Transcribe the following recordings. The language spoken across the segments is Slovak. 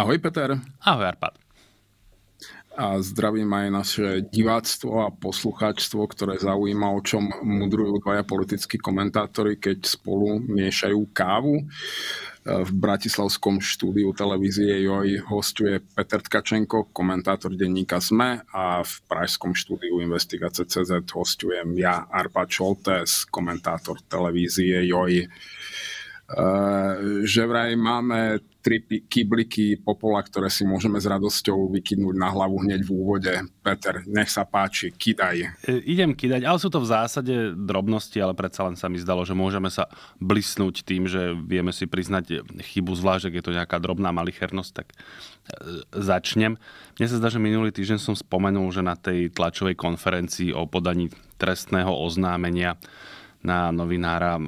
Ahoj Peter. Ahoj Arpad. A zdravím aj naše diváctvo a poslucháčstvo, ktoré zaujíma, o čom mudrujú dvaja politickí komentátori, keď spolu miešajú kávu. V bratislavskom štúdiu televízie Joj hostuje Peter Tkačenko, komentátor denníka SME a v pražskom štúdiu Investigace CZ hostujem ja, Arpa Čoltes, komentátor televízie Joj že vraj máme tri kybliky popola, ktoré si môžeme s radosťou vykydnúť na hlavu hneď v úvode. Peter, nech sa páči, kidaj. E, idem kidať, ale sú to v zásade drobnosti, ale predsa len sa mi zdalo, že môžeme sa blisnúť tým, že vieme si priznať chybu, zvlášť ak je to nejaká drobná malichernosť, tak e, začnem. Mne sa zdá, že minulý týždeň som spomenul, že na tej tlačovej konferencii o podaní trestného oznámenia na novinára e,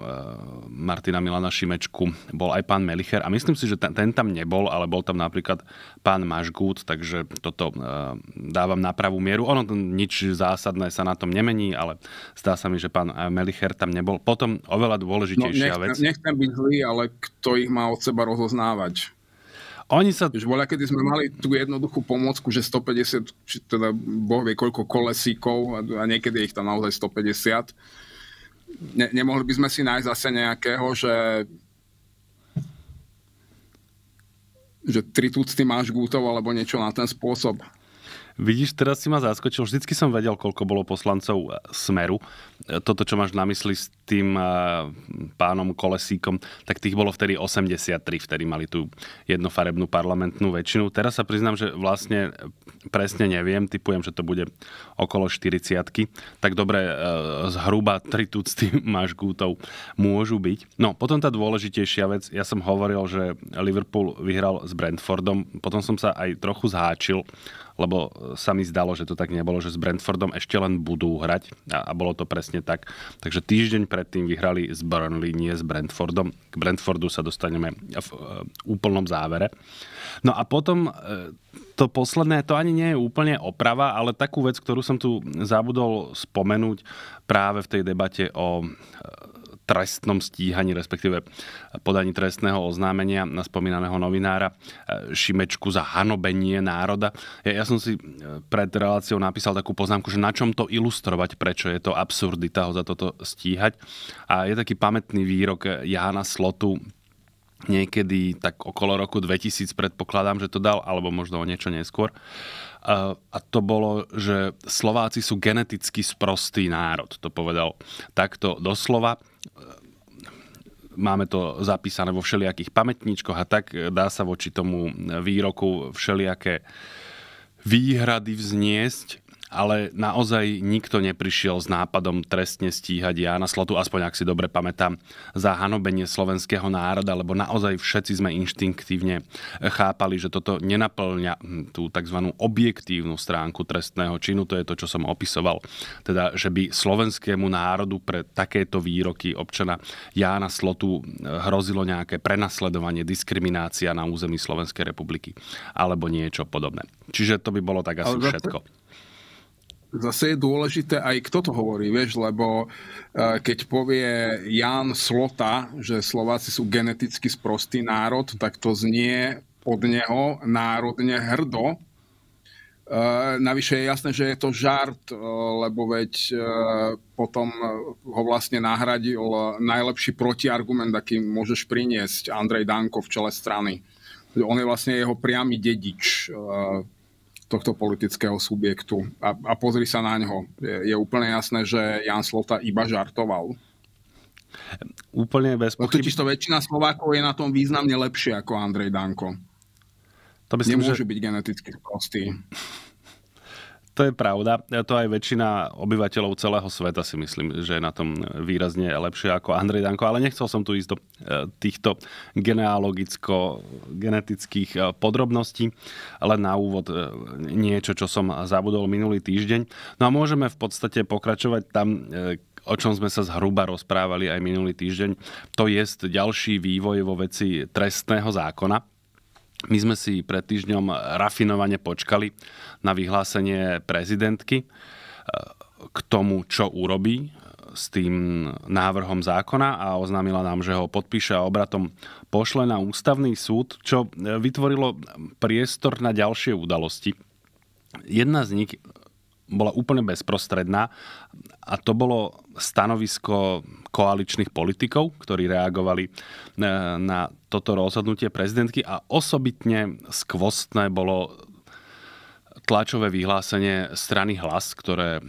Martina Milana Šimečku bol aj pán Melicher a myslím si, že ten tam nebol, ale bol tam napríklad pán Mažgút, takže toto e, dávam na pravú mieru. Ono nič zásadné sa na tom nemení, ale zdá sa mi, že pán e, Melicher tam nebol. Potom oveľa dôležitejšia no, nechcem, vec. Nechcem byť zlý, ale kto ich má od seba rozoznávať? Oni sa... Už bola, kedy sme mali tú jednoduchú pomocku, že 150, či teda boh vie koľko kolesíkov a niekedy ich tam naozaj 150 ne, nemohli by sme si nájsť zase nejakého, že že tri tucty máš gútov alebo niečo na ten spôsob. Vidíš, teraz si ma zaskočil. Vždycky som vedel, koľko bolo poslancov e, Smeru. E, toto, čo máš na mysli s tým e, pánom Kolesíkom, tak tých bolo vtedy 83, vtedy mali tú jednofarebnú parlamentnú väčšinu. Teraz sa priznám, že vlastne presne neviem, typujem, že to bude okolo 40 Tak dobre, zhruba tri tucty máš gútov môžu byť. No, potom tá dôležitejšia vec, ja som hovoril, že Liverpool vyhral s Brentfordom, potom som sa aj trochu zháčil lebo e, sa mi zdalo, že to tak nebolo, že s Brentfordom ešte len budú hrať a, a bolo to presne tak. Takže týždeň predtým vyhrali s Burnley, nie s Brentfordom. K Brentfordu sa dostaneme v e, úplnom závere. No a potom e, to posledné, to ani nie je úplne oprava, ale takú vec, ktorú som tu zabudol spomenúť práve v tej debate o trestnom stíhaní, respektíve podaní trestného oznámenia na spomínaného novinára e, Šimečku za hanobenie národa. Ja, ja som si e, pred reláciou napísal takú poznámku, že na čom to ilustrovať, prečo je to absurdita ho za toto stíhať. A je taký pamätný výrok Jána Slotu, niekedy tak okolo roku 2000 predpokladám, že to dal, alebo možno o niečo neskôr. E, a to bolo, že Slováci sú geneticky sprostý národ. To povedal takto doslova máme to zapísané vo všelijakých pamätníčkoch a tak dá sa voči tomu výroku všelijaké výhrady vzniesť ale naozaj nikto neprišiel s nápadom trestne stíhať Jana Slotu, aspoň ak si dobre pamätám, za hanobenie slovenského národa, lebo naozaj všetci sme inštinktívne chápali, že toto nenaplňa hm, tú tzv. objektívnu stránku trestného činu, to je to, čo som opisoval, teda, že by slovenskému národu pre takéto výroky občana Jána Slotu hm, hrozilo nejaké prenasledovanie, diskriminácia na území Slovenskej republiky alebo niečo podobné. Čiže to by bolo tak asi všetko zase je dôležité aj kto to hovorí, vieš, lebo e, keď povie Jan Slota, že Slováci sú geneticky sprostý národ, tak to znie od neho národne hrdo. E, navyše je jasné, že je to žart, e, lebo veď potom ho vlastne nahradil najlepší protiargument, aký môžeš priniesť Andrej Danko v čele strany. On je vlastne jeho priamy dedič tohto politického subjektu a, a pozri sa na ňo. Je, je úplne jasné, že Jan Slota iba žartoval. Úplne bez no pochyb... totiž to väčšina Slovákov je na tom významne lepšie ako Andrej Danko. To myslím, Nemôže že... byť geneticky prostý to je pravda. To aj väčšina obyvateľov celého sveta si myslím, že je na tom výrazne lepšie ako Andrej Danko, ale nechcel som tu ísť do e, týchto genealogicko-genetických e, podrobností, ale na úvod e, niečo, čo som zabudol minulý týždeň. No a môžeme v podstate pokračovať tam, o čom sme sa zhruba rozprávali aj minulý týždeň, to je ďalší vývoj vo veci trestného zákona. My sme si pred týždňom rafinovane počkali na vyhlásenie prezidentky e, k tomu, čo urobí e, s tým návrhom zákona a oznámila nám, že ho podpíše a obratom pošle na ústavný súd, čo e, vytvorilo priestor na ďalšie udalosti. Jedna z nich bola úplne bezprostredná a to bolo stanovisko koaličných politikov, ktorí reagovali e, na toto rozhodnutie prezidentky a osobitne skvostné bolo tlačové vyhlásenie strany Hlas, ktoré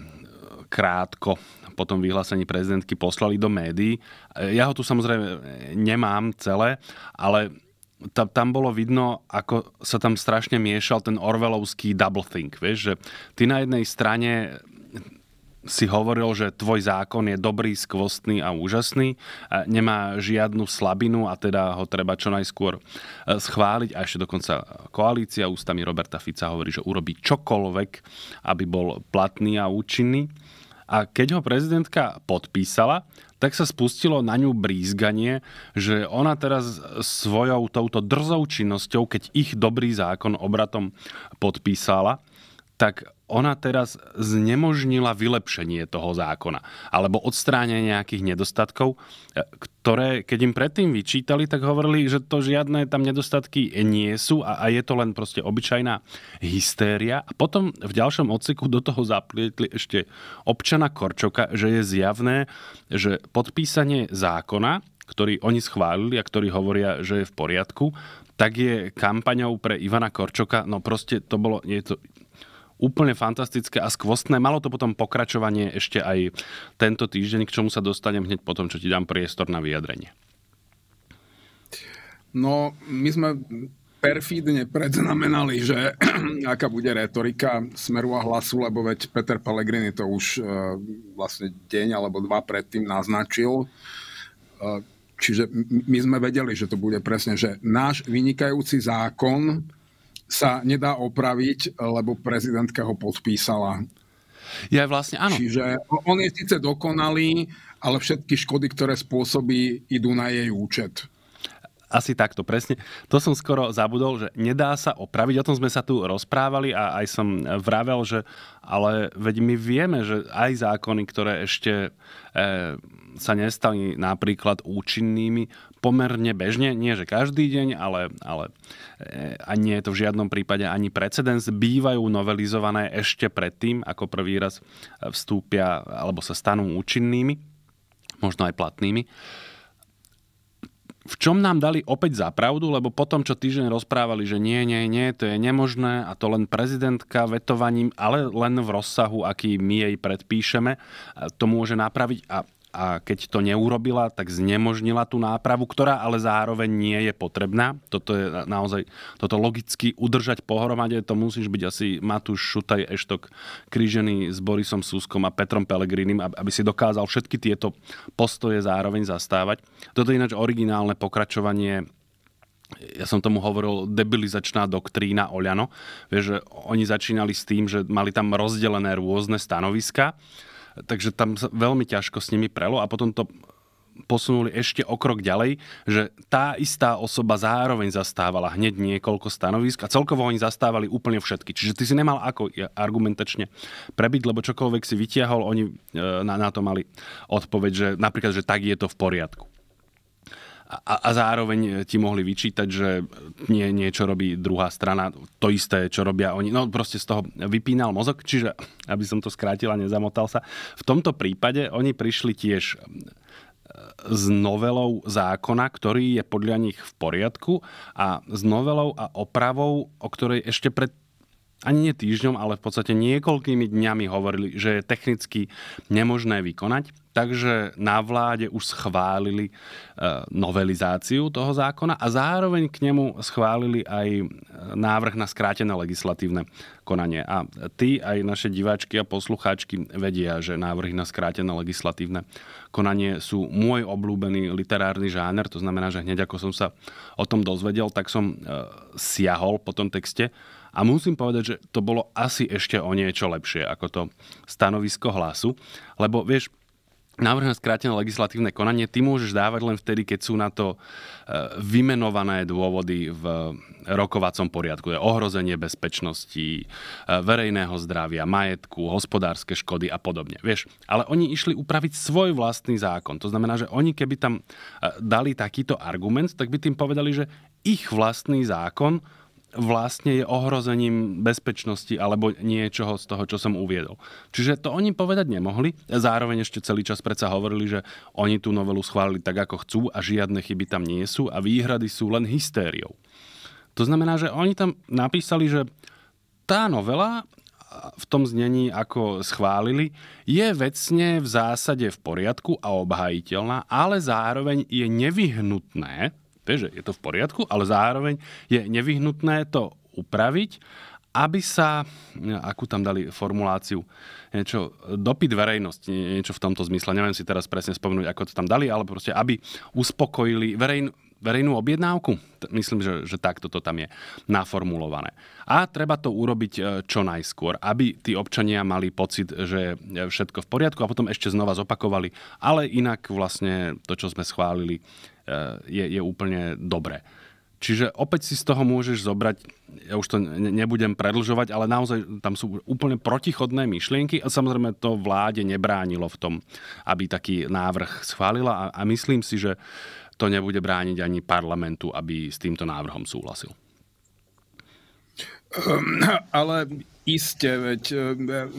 krátko po tom vyhlásení prezidentky poslali do médií. Ja ho tu samozrejme nemám celé, ale tam, tam bolo vidno, ako sa tam strašne miešal ten Orwellovský double think, vieš, že ty na jednej strane si hovoril, že tvoj zákon je dobrý, skvostný a úžasný, a nemá žiadnu slabinu a teda ho treba čo najskôr e, schváliť. A ešte dokonca koalícia ústami Roberta Fica hovorí, že urobí čokoľvek, aby bol platný a účinný. A keď ho prezidentka podpísala, tak sa spustilo na ňu brízganie, že ona teraz svojou touto drzou činnosťou, keď ich dobrý zákon obratom podpísala, tak ona teraz znemožnila vylepšenie toho zákona alebo odstránenie nejakých nedostatkov, e, ktoré, keď im predtým vyčítali, tak hovorili, že to žiadne tam nedostatky nie sú a, a je to len proste obyčajná hystéria. A potom v ďalšom odseku do toho zaplietli ešte občana Korčoka, že je zjavné, že podpísanie zákona, ktorý oni schválili a ktorý hovoria, že je v poriadku, tak je kampaňou pre Ivana Korčoka, no proste to bolo, je to, úplne fantastické a skvostné. Malo to potom pokračovanie ešte aj tento týždeň, k čomu sa dostanem hneď potom, čo ti dám priestor na vyjadrenie. No, my sme perfídne predznamenali, že aká bude retorika smeru a hlasu, lebo veď Peter Pellegrini to už e, vlastne deň alebo dva predtým naznačil. E, čiže my sme vedeli, že to bude presne, že náš vynikajúci zákon sa nedá opraviť, lebo prezidentka ho podpísala. Ja vlastne áno. Čiže on je síce dokonalý, ale všetky škody, ktoré spôsobí, idú na jej účet. Asi takto, presne. To som skoro zabudol, že nedá sa opraviť. O tom sme sa tu rozprávali a aj som vravel, že ale veď my vieme, že aj zákony, ktoré ešte e, sa nestali napríklad účinnými, pomerne bežne, nie že každý deň, ale, ale e, a nie je to v žiadnom prípade ani precedens, bývajú novelizované ešte predtým, ako prvý raz vstúpia alebo sa stanú účinnými, možno aj platnými. V čom nám dali opäť za pravdu, lebo potom, čo týždeň rozprávali, že nie, nie, nie, to je nemožné a to len prezidentka vetovaním, ale len v rozsahu, aký my jej predpíšeme, to môže napraviť. A a keď to neurobila, tak znemožnila tú nápravu, ktorá ale zároveň nie je potrebná. Toto je naozaj, toto logicky udržať pohromade, to musíš byť asi Matúš Šutaj Eštok krížený s Borisom Súskom a Petrom Pelegrinim, aby si dokázal všetky tieto postoje zároveň zastávať. Toto je ináč originálne pokračovanie ja som tomu hovoril, debilizačná doktrína Oľano. Vieš, že oni začínali s tým, že mali tam rozdelené rôzne stanoviska takže tam sa veľmi ťažko s nimi prelo a potom to posunuli ešte o krok ďalej, že tá istá osoba zároveň zastávala hneď niekoľko stanovisk a celkovo oni zastávali úplne všetky. Čiže ty si nemal ako argumentačne prebiť, lebo čokoľvek si vytiahol, oni e, na, na to mali odpoveď, že napríklad, že tak je to v poriadku a, a zároveň e, ti mohli vyčítať, že nie, niečo robí druhá strana, to isté, čo robia oni. No proste z toho vypínal mozog, čiže aby som to skrátil a nezamotal sa. V tomto prípade oni prišli tiež e, s novelou zákona, ktorý je podľa nich v poriadku a s novelou a opravou, o ktorej ešte pred ani nie týždňom, ale v podstate niekoľkými dňami hovorili, že je technicky nemožné vykonať. Takže na vláde už schválili e, novelizáciu toho zákona a zároveň k nemu schválili aj e, návrh na skrátené legislatívne konanie. A ty, aj naše diváčky a poslucháčky vedia, že návrhy na skrátené legislatívne konanie sú môj obľúbený literárny žáner. To znamená, že hneď ako som sa o tom dozvedel, tak som e, siahol po tom texte a musím povedať, že to bolo asi ešte o niečo lepšie ako to stanovisko hlasu, lebo vieš, návrh na skrátené legislatívne konanie ty môžeš dávať len vtedy, keď sú na to e, vymenované dôvody v rokovacom poriadku. Je ohrozenie bezpečnosti, e, verejného zdravia, majetku, hospodárske škody a podobne. Vieš, ale oni išli upraviť svoj vlastný zákon. To znamená, že oni keby tam e, dali takýto argument, tak by tým povedali, že ich vlastný zákon vlastne je ohrozením bezpečnosti alebo niečoho z toho, čo som uviedol. Čiže to oni povedať nemohli. Zároveň ešte celý čas predsa hovorili, že oni tú novelu schválili tak, ako chcú a žiadne chyby tam nie sú a výhrady sú len hystériou. To znamená, že oni tam napísali, že tá novela v tom znení, ako schválili, je vecne v zásade v poriadku a obhajiteľná, ale zároveň je nevyhnutné, Vieš, že je to v poriadku, ale zároveň je nevyhnutné to upraviť, aby sa, akú tam dali formuláciu, niečo, dopyt verejnosti, niečo v tomto zmysle, neviem si teraz presne spomenúť, ako to tam dali, ale proste, aby uspokojili verejn, verejnú objednávku. Myslím, že, že takto to tam je naformulované. A treba to urobiť e, čo najskôr, aby tí občania mali pocit, že je všetko v poriadku a potom ešte znova zopakovali. Ale inak vlastne to, čo sme schválili, je, je úplne dobré. Čiže opäť si z toho môžeš zobrať, ja už to nebudem predlžovať, ale naozaj tam sú úplne protichodné myšlienky a samozrejme to vláde nebránilo v tom, aby taký návrh schválila a, a myslím si, že to nebude brániť ani parlamentu, aby s týmto návrhom súhlasil. Um, ale iste, veď ehm,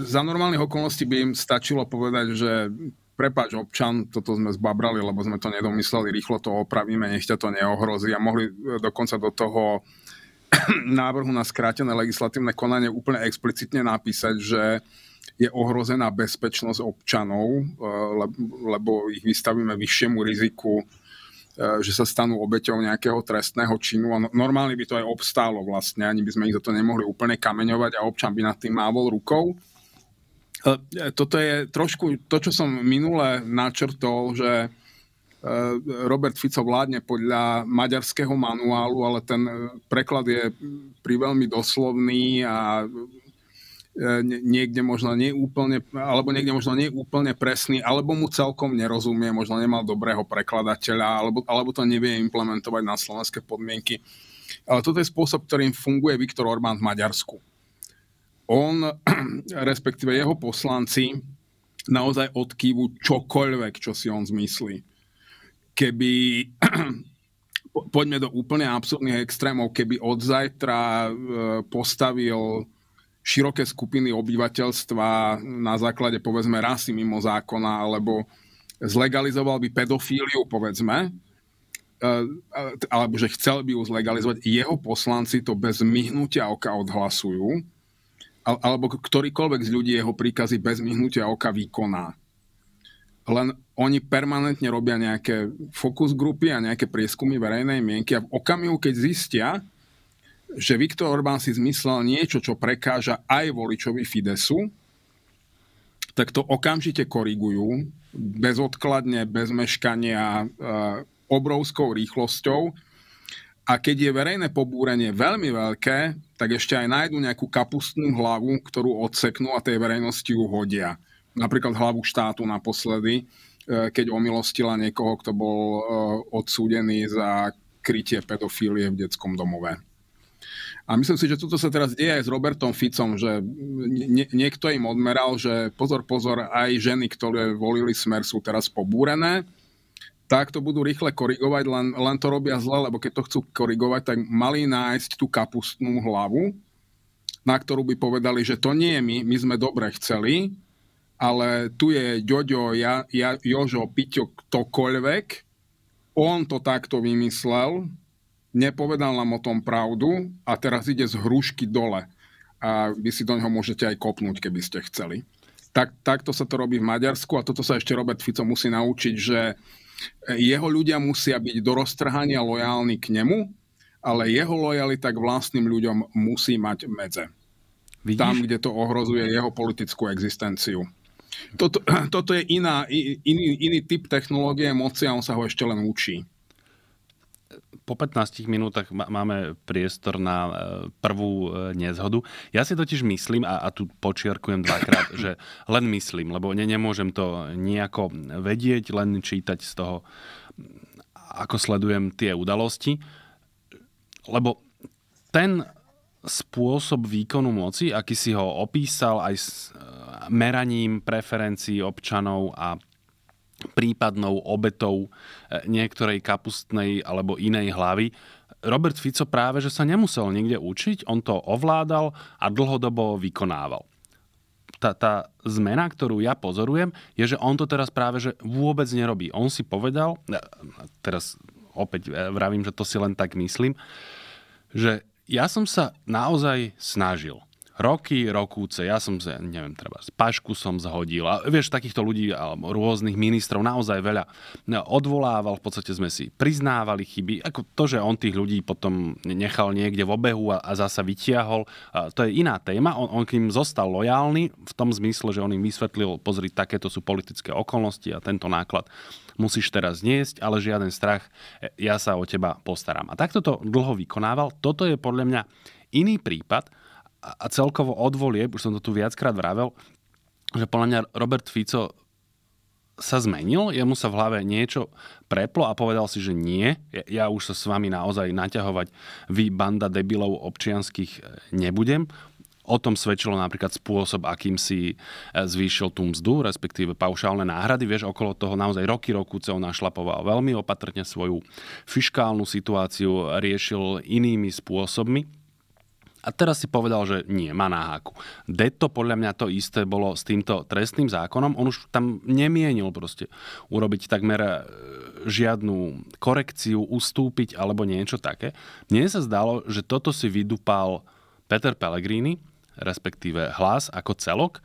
za normálnych okolností by im stačilo povedať, že Prepač občan, toto sme zbabrali, lebo sme to nedomysleli, rýchlo to opravíme, nech ťa to neohrozí a mohli e, dokonca do toho návrhu na skrátené legislatívne konanie úplne explicitne napísať, že je ohrozená bezpečnosť občanov, e, lebo ich vystavíme vyššiemu riziku, e, že sa stanú obeťou nejakého trestného činu. A no, normálne by to aj obstálo vlastne, ani by sme ich za to nemohli úplne kameňovať a občan by nad tým mávol rukou. E, toto je trošku to, čo som minule načrtol, že e, Robert Fico vládne podľa maďarského manuálu, ale ten e, preklad je veľmi doslovný a niekde možno nie úplne, alebo niekde možno nie úplne presný, alebo mu celkom nerozumie, možno nemal dobrého prekladateľa, alebo, alebo to nevie implementovať na slovenské podmienky. Ale toto je spôsob, ktorým funguje Viktor Orbán v Maďarsku on, respektíve jeho poslanci, naozaj odkývu čokoľvek, čo si on zmyslí. Keby, poďme do úplne absurdných extrémov, keby od zajtra e, postavil široké skupiny obyvateľstva na základe, povedzme, rasy mimo zákona, alebo zlegalizoval by pedofíliu, povedzme, e, alebo že chcel by ju zlegalizovať, jeho poslanci to bez myhnutia oka odhlasujú alebo ktorýkoľvek z ľudí jeho príkazy bez myhnutia oka vykoná. Len oni permanentne robia nejaké fokus grupy a nejaké prieskumy verejnej mienky a v okamihu, keď zistia, že Viktor Orbán si zmyslel niečo, čo prekáža aj voličovi Fidesu, tak to okamžite korigujú bezodkladne, bez meškania, obrovskou rýchlosťou a keď je verejné pobúrenie veľmi veľké, tak ešte aj nájdu nejakú kapustnú hlavu, ktorú odseknú a tej verejnosti ju hodia. Napríklad hlavu štátu naposledy, e, keď omilostila niekoho, kto bol e, odsúdený za krytie pedofílie v detskom domove. A myslím si, že toto sa teraz deje aj s Robertom Ficom, že nie, niekto im odmeral, že pozor, pozor, aj ženy, ktoré volili smer, sú teraz pobúrené tak to budú rýchle korigovať, len, len to robia zle, lebo keď to chcú korigovať, tak mali nájsť tú kapustnú hlavu, na ktorú by povedali, že to nie je my, my sme dobre chceli, ale tu je Ďoďo, ja, ja, Jožo, Piťo, ktokoľvek, on to takto vymyslel, nepovedal nám o tom pravdu a teraz ide z hrušky dole. A vy si do neho môžete aj kopnúť, keby ste chceli. Tak, takto sa to robí v Maďarsku a toto sa ešte Robert Fico musí naučiť, že jeho ľudia musia byť do roztrhania lojálni k nemu, ale jeho lojalita k vlastným ľuďom musí mať medze. Vidíš? Tam, kde to ohrozuje jeho politickú existenciu. Toto, toto je iná, iný, iný typ technológie moci a on sa ho ešte len učí po 15 minútach máme priestor na e, prvú e, nezhodu. Ja si totiž myslím, a, a tu počiarkujem dvakrát, že len myslím, lebo ne, nemôžem to nejako vedieť, len čítať z toho, ako sledujem tie udalosti, lebo ten spôsob výkonu moci, aký si ho opísal aj s e, meraním preferencií občanov a prípadnou obetou e, niektorej kapustnej alebo inej hlavy. Robert Fico práve, že sa nemusel nikde učiť, on to ovládal a dlhodobo vykonával. Tá, tá zmena, ktorú ja pozorujem, je, že on to teraz práve že vôbec nerobí. On si povedal, e, teraz opäť e, vravím, že to si len tak myslím, že ja som sa naozaj snažil roky, rokúce, ja som, sa, neviem, treba, pašku som zhodil a vieš, takýchto ľudí alebo rôznych ministrov naozaj veľa no, odvolával, v podstate sme si priznávali chyby, ako to, že on tých ľudí potom nechal niekde v obehu a, a zasa vytiahol, a to je iná téma, on, on k ním zostal lojálny v tom zmysle, že on im vysvetlil, pozri, takéto sú politické okolnosti a tento náklad musíš teraz niesť, ale žiaden strach, e, ja sa o teba postaram. A takto to dlho vykonával, toto je podľa mňa iný prípad, a celkovo od volieb, už som to tu viackrát vravel, že podľa mňa Robert Fico sa zmenil, jemu sa v hlave niečo preplo a povedal si, že nie, ja už sa s vami naozaj naťahovať, vy banda debilov občianských e, nebudem. O tom svedčilo napríklad spôsob, akým si e, zvýšil tú mzdu, respektíve paušálne náhrady. Vieš, okolo toho naozaj roky roku e on našlapoval veľmi opatrne svoju fiškálnu situáciu, riešil inými spôsobmi a teraz si povedal, že nie, má na háku. Deto podľa mňa to isté bolo s týmto trestným zákonom. On už tam nemienil proste urobiť takmer e, žiadnu korekciu, ustúpiť alebo niečo také. Mne sa zdalo, že toto si vydupal Peter Pellegrini, respektíve hlas ako celok,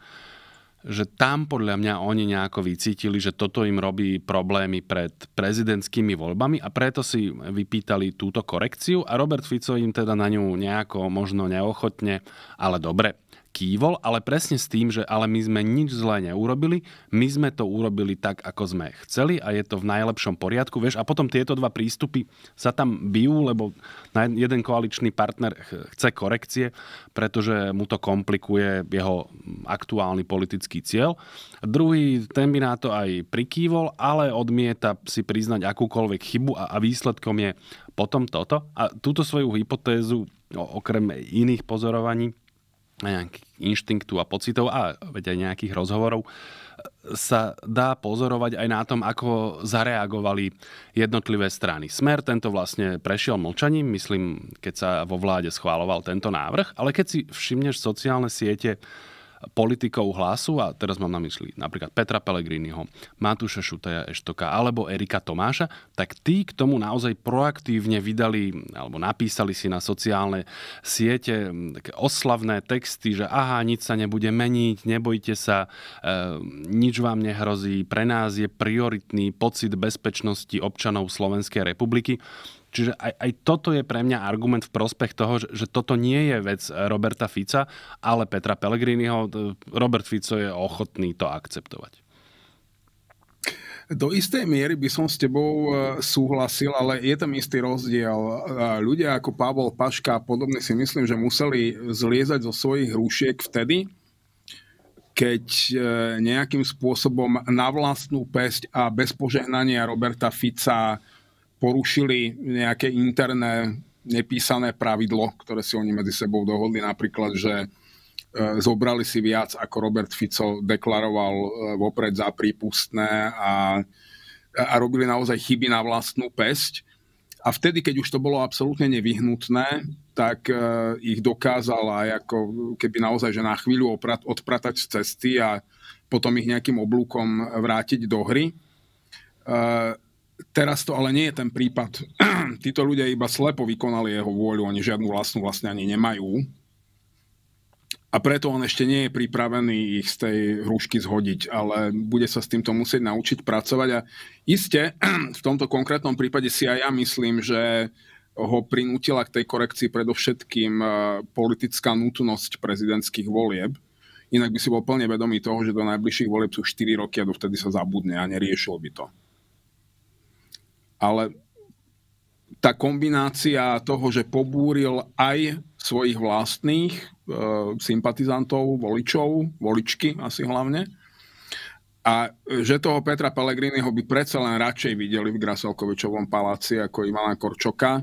že tam podľa mňa oni nejako vycítili, že toto im robí problémy pred prezidentskými voľbami a preto si vypýtali túto korekciu a Robert Fico im teda na ňu nejako možno neochotne, ale dobre kývol, ale presne s tým, že ale my sme nič zlé neurobili, my sme to urobili tak, ako sme chceli a je to v najlepšom poriadku. Vieš, a potom tieto dva prístupy sa tam bijú, lebo jeden koaličný partner chce korekcie, pretože mu to komplikuje jeho aktuálny politický cieľ. Druhý, ten by na to aj prikývol, ale odmieta si priznať akúkoľvek chybu a, a výsledkom je potom toto. A túto svoju hypotézu, okrem iných pozorovaní, nejakých inštinktov a pocitov a veď aj nejakých rozhovorov sa dá pozorovať aj na tom, ako zareagovali jednotlivé strany. Smer tento vlastne prešiel mlčaním, myslím, keď sa vo vláde schváloval tento návrh, ale keď si všimneš sociálne siete politikov hlasu, a teraz mám na mysli napríklad Petra Pellegriniho, Matúša Šutaja Eštoka alebo Erika Tomáša, tak tí k tomu naozaj proaktívne vydali alebo napísali si na sociálne siete také oslavné texty, že aha, nič sa nebude meniť, nebojte sa, e, nič vám nehrozí, pre nás je prioritný pocit bezpečnosti občanov Slovenskej republiky. Čiže aj, aj toto je pre mňa argument v prospech toho, že, že toto nie je vec Roberta Fica, ale Petra Pellegriniho. Robert Fico je ochotný to akceptovať. Do istej miery by som s tebou e, súhlasil, ale je tam istý rozdiel. E, ľudia ako Pavol Paška a podobne si myslím, že museli zliezať zo svojich hrušiek vtedy, keď e, nejakým spôsobom na vlastnú pesť a bez požehnania Roberta Fica porušili nejaké interné nepísané pravidlo, ktoré si oni medzi sebou dohodli, napríklad, že e, zobrali si viac, ako Robert Fico deklaroval e, vopred za prípustné a, a robili naozaj chyby na vlastnú pesť. A vtedy, keď už to bolo absolútne nevyhnutné, tak e, ich dokázala aj ako keby naozaj, že na chvíľu odpratať z cesty a potom ich nejakým oblúkom vrátiť do hry Teraz to ale nie je ten prípad. Títo ľudia iba slepo vykonali jeho vôľu, oni žiadnu vlastnú vlastne ani nemajú. A preto on ešte nie je pripravený ich z tej hrušky zhodiť, ale bude sa s týmto musieť naučiť pracovať. A iste v tomto konkrétnom prípade si aj ja myslím, že ho prinútila k tej korekcii predovšetkým e, politická nutnosť prezidentských volieb. Inak by si bol plne vedomý toho, že do najbližších volieb sú 4 roky a dovtedy sa zabudne a neriešil by to ale tá kombinácia toho, že pobúril aj svojich vlastných e, sympatizantov, voličov, voličky asi hlavne, a že toho Petra Pellegriniho by predsa len radšej videli v Grasalkovičovom paláci ako Ivana Korčoka,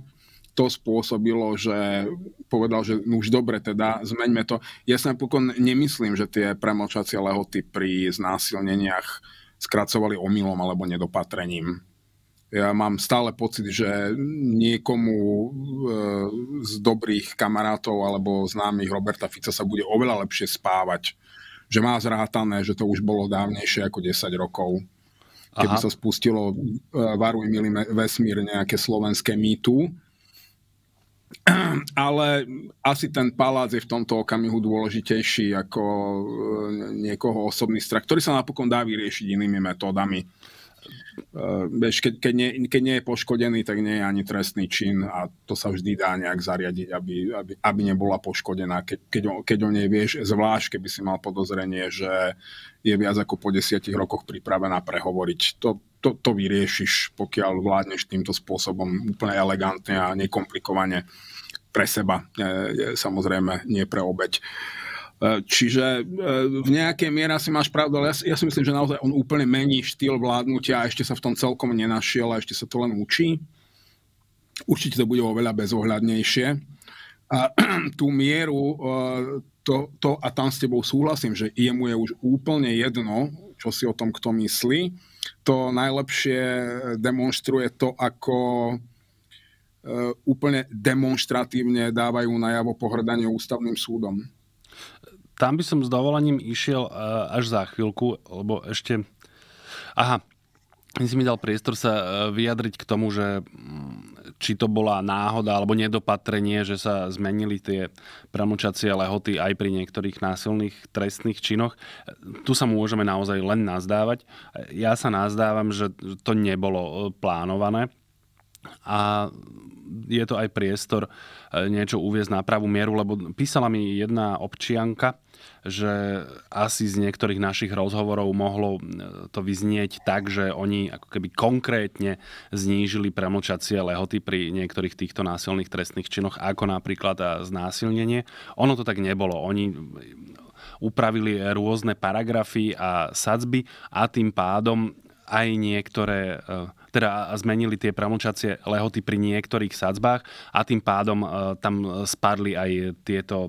to spôsobilo, že povedal, že no už dobre, teda zmeňme to. Ja sa napokon nemyslím, že tie premlčacie lehoty pri znásilneniach skracovali omylom alebo nedopatrením. Ja mám stále pocit, že niekomu e, z dobrých kamarátov alebo známych Roberta Fica sa bude oveľa lepšie spávať. Že má zrátané, že to už bolo dávnejšie ako 10 rokov. Keby Aha. sa spustilo e, Varuj milý vesmír nejaké slovenské mýtu. Ale asi ten palác je v tomto okamihu dôležitejší ako e, niekoho osobný strach, ktorý sa napokon dá vyriešiť inými metódami. Eh, vieš, keď, keď, nie, keď nie je poškodený, tak nie je ani trestný čin a to sa vždy dá nejak zariadiť, aby, aby, aby nebola poškodená. Keď, keď, o, keď o nej vieš, zvlášť keby si mal podozrenie, že je viac ako po desiatich rokoch pripravená prehovoriť. To, to, to vyriešiš, pokiaľ vládneš týmto spôsobom úplne elegantne a nekomplikovane pre seba, eh, samozrejme nie pre obeď. Uh, E, čiže e, v nejakej miere asi máš pravdu, ale ja, ja si myslím, že naozaj on úplne mení štýl vládnutia a ešte sa v tom celkom nenašiel a ešte sa to len učí. Určite to bude oveľa bezohľadnejšie. A tú mieru, e, to, to a tam s tebou súhlasím, že jemu je už úplne jedno, čo si o tom kto myslí. To najlepšie demonstruje to, ako úplne demonstratívne dávajú najavo pohrdanie ústavným súdom tam by som s dovolením išiel e, až za chvíľku, lebo ešte... Aha, si mi dal priestor sa e, vyjadriť k tomu, že mm, či to bola náhoda alebo nedopatrenie, že sa zmenili tie premočacie lehoty aj pri niektorých násilných trestných činoch. Tu sa môžeme naozaj len nazdávať. Ja sa nazdávam, že to nebolo e, plánované a je to aj priestor niečo uviezť na pravú mieru, lebo písala mi jedna občianka, že asi z niektorých našich rozhovorov mohlo e, to vyznieť tak, že oni ako keby konkrétne znížili premlčacie lehoty pri niektorých týchto násilných trestných činoch, ako napríklad e, znásilnenie. Ono to tak nebolo. Oni e, upravili rôzne paragrafy a sadzby a tým pádom aj niektoré teda zmenili tie pramlčacie lehoty pri niektorých sadzbách a tým pádom e, tam spadli aj tieto e,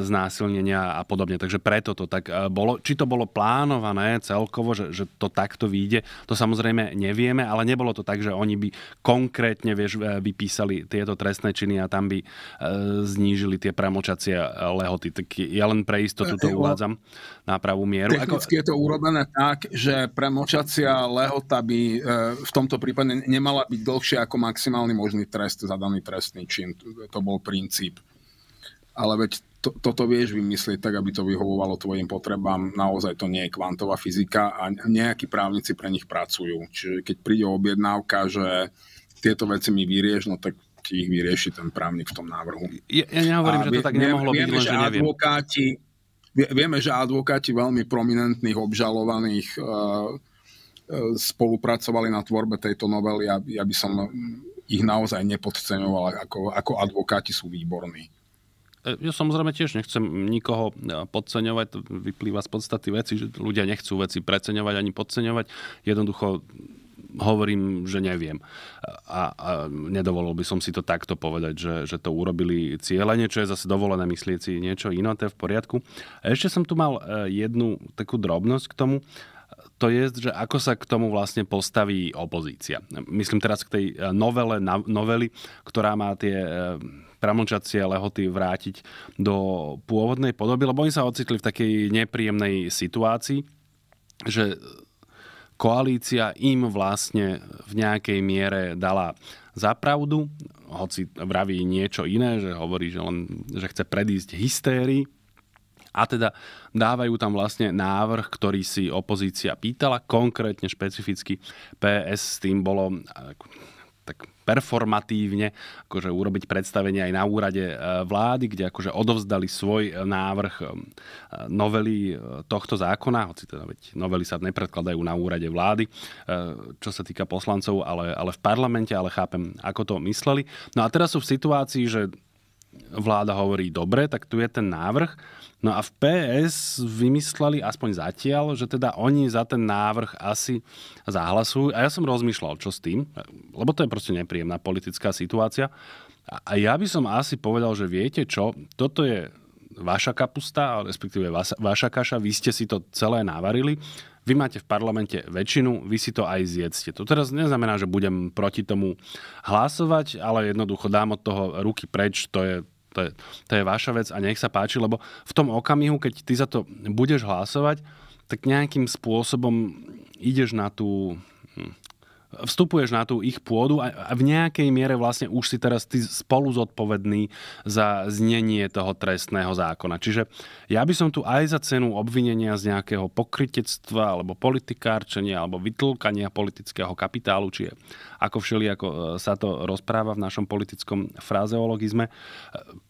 znásilnenia a podobne. Takže preto to tak e, bolo. Či to bolo plánované celkovo, že, že to takto vyjde, to samozrejme nevieme, ale nebolo to tak, že oni by konkrétne vieš, vypísali tieto trestné činy a tam by znížili tie pramočacie lehoty. Tak ja len pre istotu to uvádzam na pravú mieru. Technicky Ako... je to urobené tak, že premočacia lehota by v tomto tomto prípade nemala byť dlhšie ako maximálny možný trest za daný trestný čin. To bol princíp. Ale veď to, toto vieš vymyslieť tak, aby to vyhovovalo tvojim potrebám. Naozaj to nie je kvantová fyzika a nejakí právnici pre nich pracujú. Čiže keď príde objednávka, že tieto veci mi vyrieš, no tak ti ich vyrieši ten právnik v tom návrhu. Ja, ja nehovorím, a že to tak nemohlo viem, byť, len že, neviem. Advokáti, vieme, že advokáti veľmi prominentných obžalovaných uh, spolupracovali na tvorbe tejto novely a ja by som ich naozaj nepodceňoval, ako, ako advokáti sú výborní. E, ja samozrejme tiež nechcem nikoho e, podceňovať, vyplýva z podstaty veci, že ľudia nechcú veci preceňovať ani podceňovať. Jednoducho hovorím, že neviem. A, a nedovolil by som si to takto povedať, že, že to urobili cieľene, čo je zase dovolené myslieť si niečo iné, to je v poriadku. A ešte som tu mal e, jednu takú drobnosť k tomu to je, že ako sa k tomu vlastne postaví opozícia. Myslím teraz k tej e, novele, novely, ktorá má tie e, pramlčacie lehoty vrátiť do pôvodnej podoby, lebo oni sa ocitli v takej nepríjemnej situácii, že koalícia im vlastne v nejakej miere dala zapravdu, hoci vraví niečo iné, že hovorí, že, len, že chce predísť hystérii, a teda dávajú tam vlastne návrh, ktorý si opozícia pýtala, konkrétne špecificky PS s tým bolo eh, tak performatívne, akože urobiť predstavenie aj na úrade eh, vlády, kde akože odovzdali svoj eh, návrh novely tohto zákona, hoci teda veď novely sa nepredkladajú na úrade vlády, čo sa týka poslancov, ale, ale v parlamente, ale chápem, ako to mysleli. No a teraz sú v situácii, že vláda hovorí dobre, tak tu je ten návrh, No a v PS vymysleli aspoň zatiaľ, že teda oni za ten návrh asi zahlasujú. A ja som rozmýšľal, čo s tým, lebo to je proste nepríjemná politická situácia. A ja by som asi povedal, že viete čo, toto je vaša kapusta, respektíve vaša, vaša kaša, vy ste si to celé navarili, vy máte v parlamente väčšinu, vy si to aj zjedzte. To teraz neznamená, že budem proti tomu hlasovať, ale jednoducho dám od toho ruky preč, to je to je, to je vaša vec a nech sa páči, lebo v tom okamihu, keď ty za to budeš hlasovať, tak nejakým spôsobom ideš na tú hm, vstupuješ na tú ich pôdu a v nejakej miere vlastne už si teraz ty spolu zodpovedný za znenie toho trestného zákona. Čiže ja by som tu aj za cenu obvinenia z nejakého pokritectva alebo politikárčenia alebo vytlkania politického kapitálu, či je ako všeli, ako e, sa to rozpráva v našom politickom frázeologizme, e,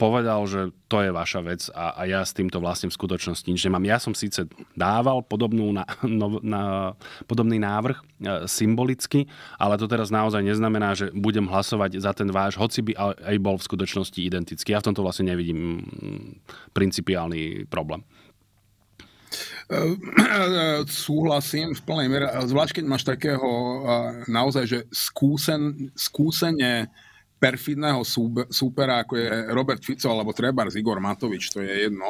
povedal, že to je vaša vec a, a ja s týmto vlastne v skutočnosti nič nemám. Ja som síce dával podobnú na, no, na, podobný návrh e, symbolicky, ale to teraz naozaj neznamená, že budem hlasovať za ten váš, hoci by aj bol v skutočnosti identický. Ja v tomto vlastne nevidím mm, principiálny problém. Ehm, súhlasím v plnej miere, zvlášť keď máš takého naozaj, že skúsen, skúsenie perfidného súpera, ako je Robert Fico alebo Trebars Igor Matovič, to je jedno,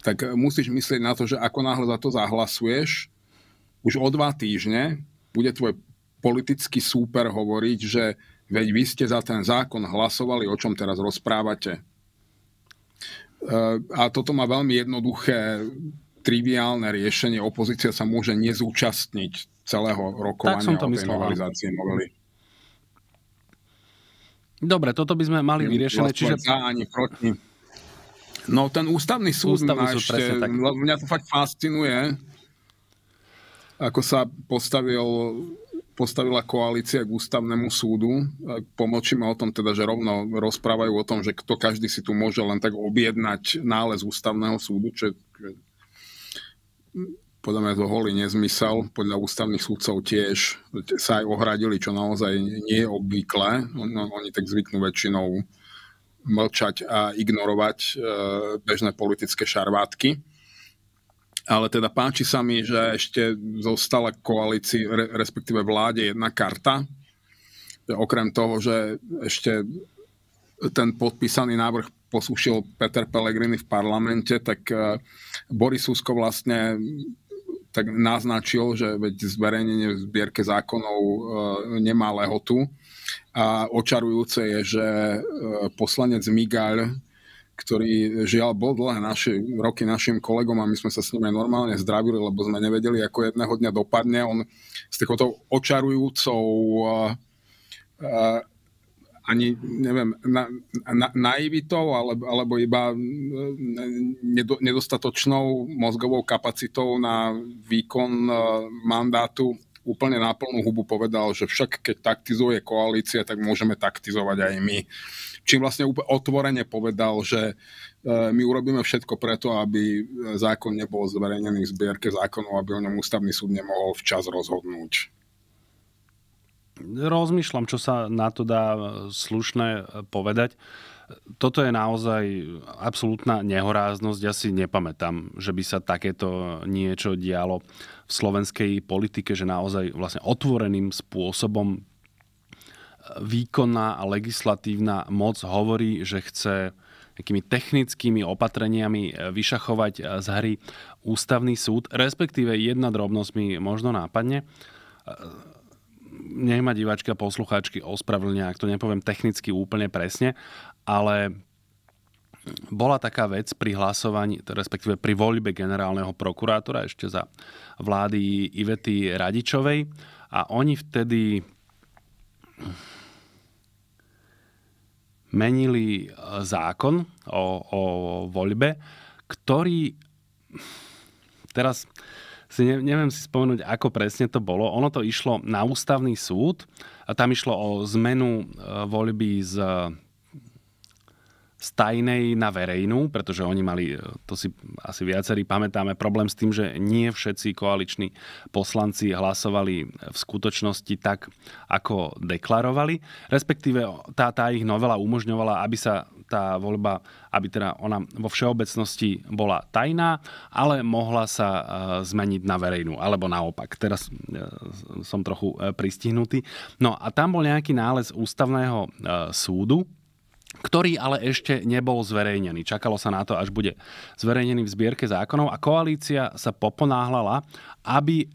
tak musíš myslieť na to, že ako náhle za to zahlasuješ, už o dva týždne bude tvoj politický súper hovoriť, že veď vy ste za ten zákon hlasovali, o čom teraz rozprávate. Ehm, a toto má veľmi jednoduché triviálne riešenie, opozícia sa môže nezúčastniť celého rokovania tak som to o tej myslel, novelizácii novely. Dobre, toto by sme mali vyriešené. Čiže... Za ani proti. No ten ústavný súd, ústavný súd ešte, tak. No, mňa to fakt fascinuje, ako sa postavil, postavila koalícia k ústavnému súdu. E, pomlčíme o tom teda, že rovno rozprávajú o tom, že kto každý si tu môže len tak objednať nález ústavného súdu, čo je podľa mňa to holý nezmysel, mhm. podľa ústavných súdcov tiež sa aj ohradili, čo naozaj nie je obvyklé. Oni tak zvyknú väčšinou mlčať a ignorovať e, bežné politické šarvátky. Ale teda páči sa mi, že ešte zostala koalícii, respektíve vláde jedna karta. Okrem toho, že ešte ten podpísaný návrh posúšil Peter Pellegrini v parlamente, tak e, Boris Úsko vlastne mm, tak naznačil, že veď zverejnenie v zbierke zákonov e, nemá lehotu. A očarujúce je, že e, poslanec Migaľ, ktorý žiaľ bol dlhé naši, roky našim kolegom a my sme sa s nimi normálne zdravili, lebo sme nevedeli, ako jedného dňa dopadne. On s takouto očarujúcou ani, neviem, na, na, naivitou alebo, alebo iba e, nedostatočnou mozgovou kapacitou na výkon e, mandátu úplne na plnú hubu povedal, že však keď taktizuje koalícia, tak môžeme taktizovať aj my. Čím vlastne úplne otvorene povedal, že e, my urobíme všetko preto, aby zákon nebol zverejnený v zbierke zákonov, aby o ňom ústavný súd nemohol včas rozhodnúť. Rozmýšľam, čo sa na to dá e, slušné e, povedať. Toto je naozaj absolútna nehoráznosť. Ja si nepamätám, že by sa takéto niečo dialo v slovenskej politike, že naozaj vlastne otvoreným spôsobom e, výkonná a legislatívna moc hovorí, že chce nejakými technickými opatreniami vyšachovať z hry ústavný súd, respektíve jedna drobnosť mi možno nápadne nech ma diváčky a poslucháčky ospravedlňa, ak to nepoviem technicky úplne presne, ale bola taká vec pri hlasovaní, respektíve pri voľbe generálneho prokurátora ešte za vlády Ivety Radičovej a oni vtedy menili e, zákon o, o voľbe, ktorý teraz si ne, neviem si spomenúť, ako presne to bolo. Ono to išlo na ústavný súd a tam išlo o zmenu e, voľby z z tajnej na verejnú, pretože oni mali, e, to si asi viacerí pamätáme, problém s tým, že nie všetci koaliční poslanci hlasovali v skutočnosti tak, ako deklarovali. Respektíve tá, tá ich novela umožňovala, aby sa tá voľba, aby teda ona vo všeobecnosti bola tajná, ale mohla sa e, zmeniť na verejnú, alebo naopak. Teraz e, som trochu pristihnutý. No a tam bol nejaký nález ústavného súdu, ktorý ale ešte nebol zverejnený. Čakalo sa na to, až bude zverejnený v zbierke zákonov a koalícia sa poponáhlala aby e,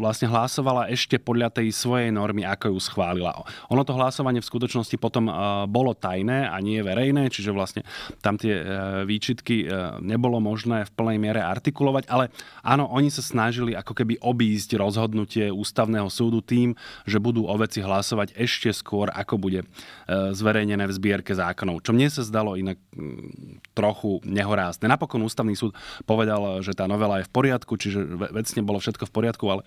vlastne hlasovala ešte podľa tej svojej normy, ako ju schválila. Ono to hlasovanie v skutočnosti potom e, bolo tajné a nie verejné, čiže vlastne tam tie e, výčitky nebolo možné v plnej miere artikulovať, ale áno, oni sa snažili ako keby obísť rozhodnutie ústavného súdu tým, že budú o veci hlasovať ešte skôr, ako bude zverejnené v zbierke zákonov. Čo mne sa zdalo inak mm, trochu nehorázne. Napokon ústavný súd povedal, že tá novela je v poriadku, čiže vecne bolo všetko všetko v poriadku, ale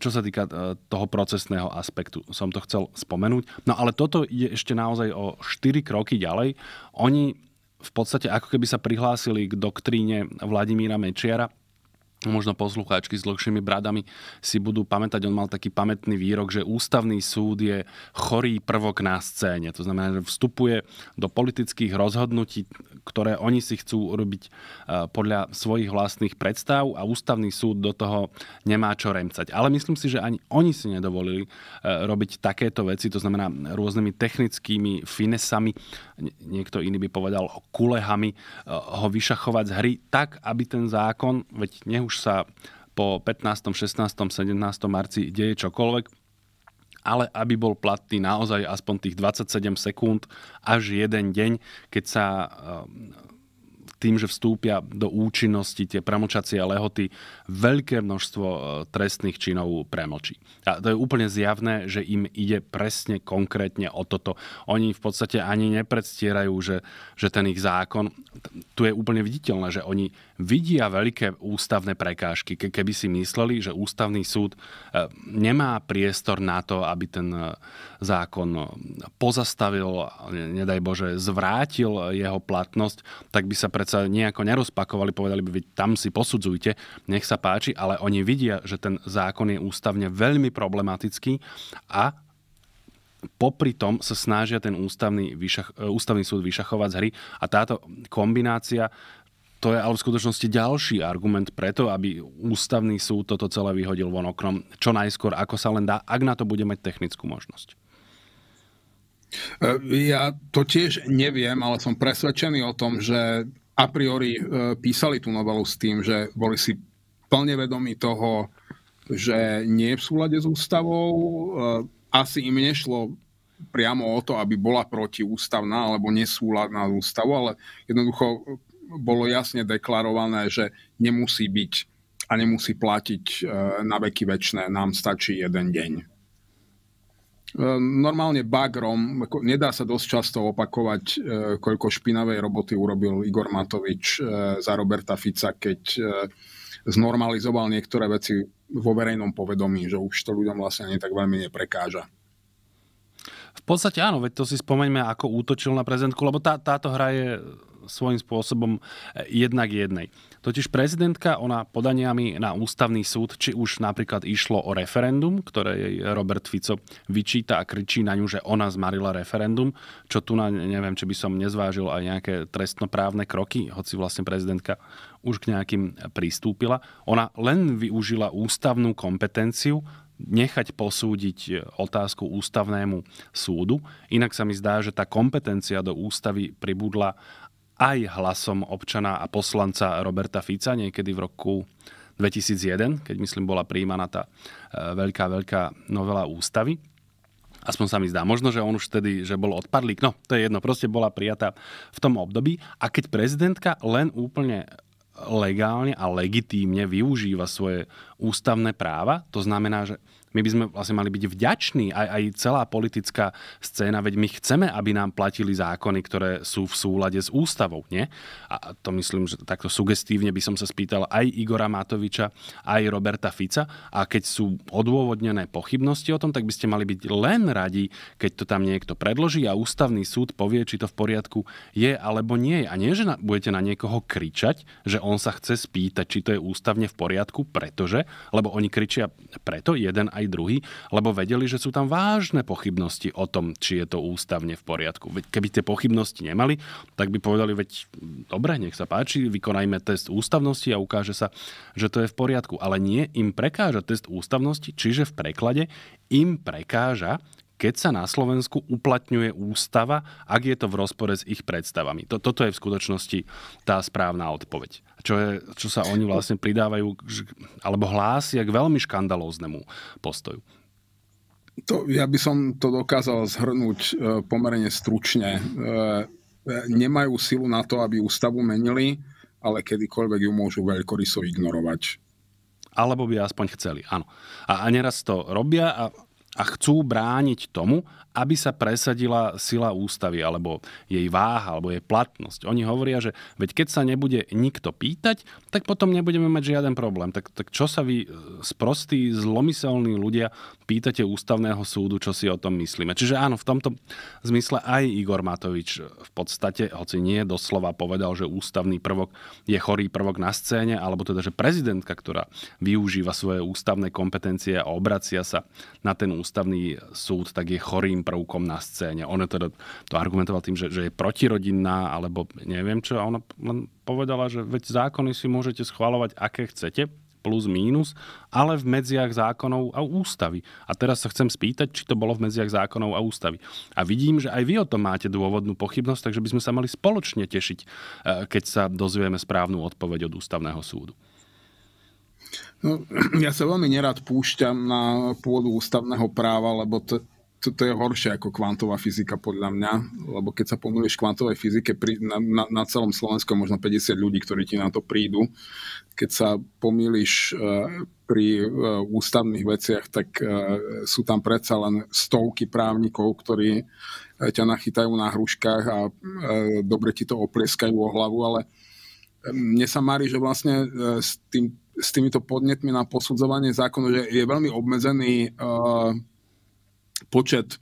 čo sa týka e, toho procesného aspektu, som to chcel spomenúť. No ale toto ide ešte naozaj o 4 kroky ďalej. Oni v podstate ako keby sa prihlásili k doktríne Vladimíra Mečiara, možno poslucháčky s dlhšími bradami si budú pamätať, on mal taký pamätný výrok, že ústavný súd je chorý prvok na scéne. To znamená, že vstupuje do politických rozhodnutí, ktoré oni si chcú urobiť e, podľa svojich vlastných predstav a ústavný súd do toho nemá čo remcať. Ale myslím si, že ani oni si nedovolili e, robiť takéto veci, to znamená rôznymi technickými finesami, niekto iný by povedal kulehami, e, ho vyšachovať z hry tak, aby ten zákon, veď nech už sa po 15., 16., 17. marci deje čokoľvek, ale aby bol platný naozaj aspoň tých 27 sekúnd až jeden deň, keď sa ehm, tým, že vstúpia do účinnosti tie premlčacie lehoty, veľké množstvo e, trestných činov premlčí. A to je úplne zjavné, že im ide presne konkrétne o toto. Oni v podstate ani nepredstierajú, že, že ten ich zákon, tu je úplne viditeľné, že oni vidia veľké ústavné prekážky, keby si mysleli, že ústavný súd eh, nemá priestor na to, aby ten eh, zákon eh, pozastavil, nedaj Bože, zvrátil jeho platnosť, tak by sa predsa nejako nerozpakovali, povedali by, vy tam si posudzujte, nech sa páči, ale oni vidia, že ten zákon je ústavne veľmi problematický a popri tom sa snažia ten ústavný, vyšach, ústavný súd vyšachovať z hry a táto kombinácia to je ale v skutočnosti ďalší argument preto, aby ústavný súd toto celé vyhodil von oknom čo najskôr, ako sa len dá, ak na to bude mať technickú možnosť. E, ja to tiež neviem, ale som presvedčený o tom, že a priori e, písali tú novelu s tým, že boli si plne vedomí toho, že nie je v súlade s ústavou. E, asi im nešlo priamo o to, aby bola protiústavná alebo nesúladná s ústavou, ale jednoducho bolo jasne deklarované, že nemusí byť a nemusí platiť e, na veky väčšie, nám stačí jeden deň. E, normálne bagrom, nedá sa dosť často opakovať, e, koľko špinavej roboty urobil Igor Matovič za Roberta Fica, keď znormalizoval niektoré veci vo verejnom povedomí, že už to ľuďom vlastne ani tak veľmi neprekáža. V podstate áno, veď to si spomeňme, ako útočil na prezentku lebo tá, táto hra je svojím spôsobom eh, jednak jednej. Totiž prezidentka, ona podaniami na ústavný súd, či už napríklad išlo o referendum, ktoré jej Robert Fico vyčíta a kričí na ňu, že ona zmarila referendum, čo tu na, neviem, či by som nezvážil aj nejaké trestnoprávne kroky, hoci vlastne prezidentka už k nejakým pristúpila. Ona len využila ústavnú kompetenciu nechať posúdiť otázku ústavnému súdu. Inak sa mi zdá, že tá kompetencia do ústavy pribudla aj hlasom občana a poslanca Roberta Fica niekedy v roku 2001, keď myslím bola príjmaná tá e, veľká, veľká novela ústavy. Aspoň sa mi zdá, možno, že on už vtedy, že bol odpadlík, no to je jedno, proste bola prijatá v tom období. A keď prezidentka len úplne legálne a legitímne využíva svoje ústavné práva, to znamená, že my by sme vlastne mali byť vďační, aj, aj celá politická scéna, veď my chceme, aby nám platili zákony, ktoré sú v súlade s ústavou, nie? A to myslím, že takto sugestívne by som sa spýtal aj Igora Matoviča, aj Roberta Fica. A keď sú odôvodnené pochybnosti o tom, tak by ste mali byť len radi, keď to tam niekto predloží a ústavný súd povie, či to v poriadku je alebo nie. A nie, že na, budete na niekoho kričať, že on sa chce spýtať, či to je ústavne v poriadku, pretože, lebo oni kričia preto jeden a aj druhý, lebo vedeli, že sú tam vážne pochybnosti o tom, či je to ústavne v poriadku. Keby tie pochybnosti nemali, tak by povedali, veď dobre, nech sa páči, vykonajme test ústavnosti a ukáže sa, že to je v poriadku. Ale nie im prekáža test ústavnosti, čiže v preklade im prekáža, keď sa na Slovensku uplatňuje ústava, ak je to v rozpore s ich predstavami. Toto je v skutočnosti tá správna odpoveď čo, je, čo sa oni vlastne pridávajú alebo hlásia k veľmi škandalóznemu postoju. To, ja by som to dokázal zhrnúť e, pomerne stručne. E, e, nemajú silu na to, aby ústavu menili, ale kedykoľvek ju môžu veľkoryso ignorovať. Alebo by aspoň chceli, áno. A, a neraz to robia a, a chcú brániť tomu, aby sa presadila sila ústavy, alebo jej váha, alebo jej platnosť. Oni hovoria, že veď keď sa nebude nikto pýtať, tak potom nebudeme mať žiaden problém. Tak, tak čo sa vy, e, sprostí, zlomyselní ľudia, pýtate ústavného súdu, čo si o tom myslíme. Čiže áno, v tomto zmysle aj Igor Matovič v podstate, hoci nie doslova povedal, že ústavný prvok je chorý prvok na scéne, alebo teda, že prezidentka, ktorá využíva svoje ústavné kompetencie a obracia sa na ten ústavný súd, tak je chorým prvkom na scéne. On teda to argumentoval tým, že, že je protirodinná, alebo neviem čo. A ona len povedala, že veď zákony si môžete schvalovať, aké chcete, plus mínus, ale v medziach zákonov a ústavy. A teraz sa chcem spýtať, či to bolo v medziach zákonov a ústavy. A vidím, že aj vy o tom máte dôvodnú pochybnosť, takže by sme sa mali spoločne tešiť, e, keď sa dozvieme správnu odpoveď od ústavného súdu. No, ja sa veľmi nerad púšťam na pôdu ústavného práva, lebo to, to, to je horšie ako kvantová fyzika podľa mňa, lebo keď sa pomôžeš kvantovej fyzike pri, na, na, na celom Slovensku možno 50 ľudí, ktorí ti na to prídu. Keď sa pomýliš e, pri e, ústavných veciach, tak e, sú tam predsa len stovky právnikov, ktorí ťa nachytajú na hruškách a dobre ti to oplieskajú o hlavu, ale mne sa marí, že vlastne s, tým, s týmito podnetmi na posudzovanie zákonu, že je veľmi obmedzený uh, počet e,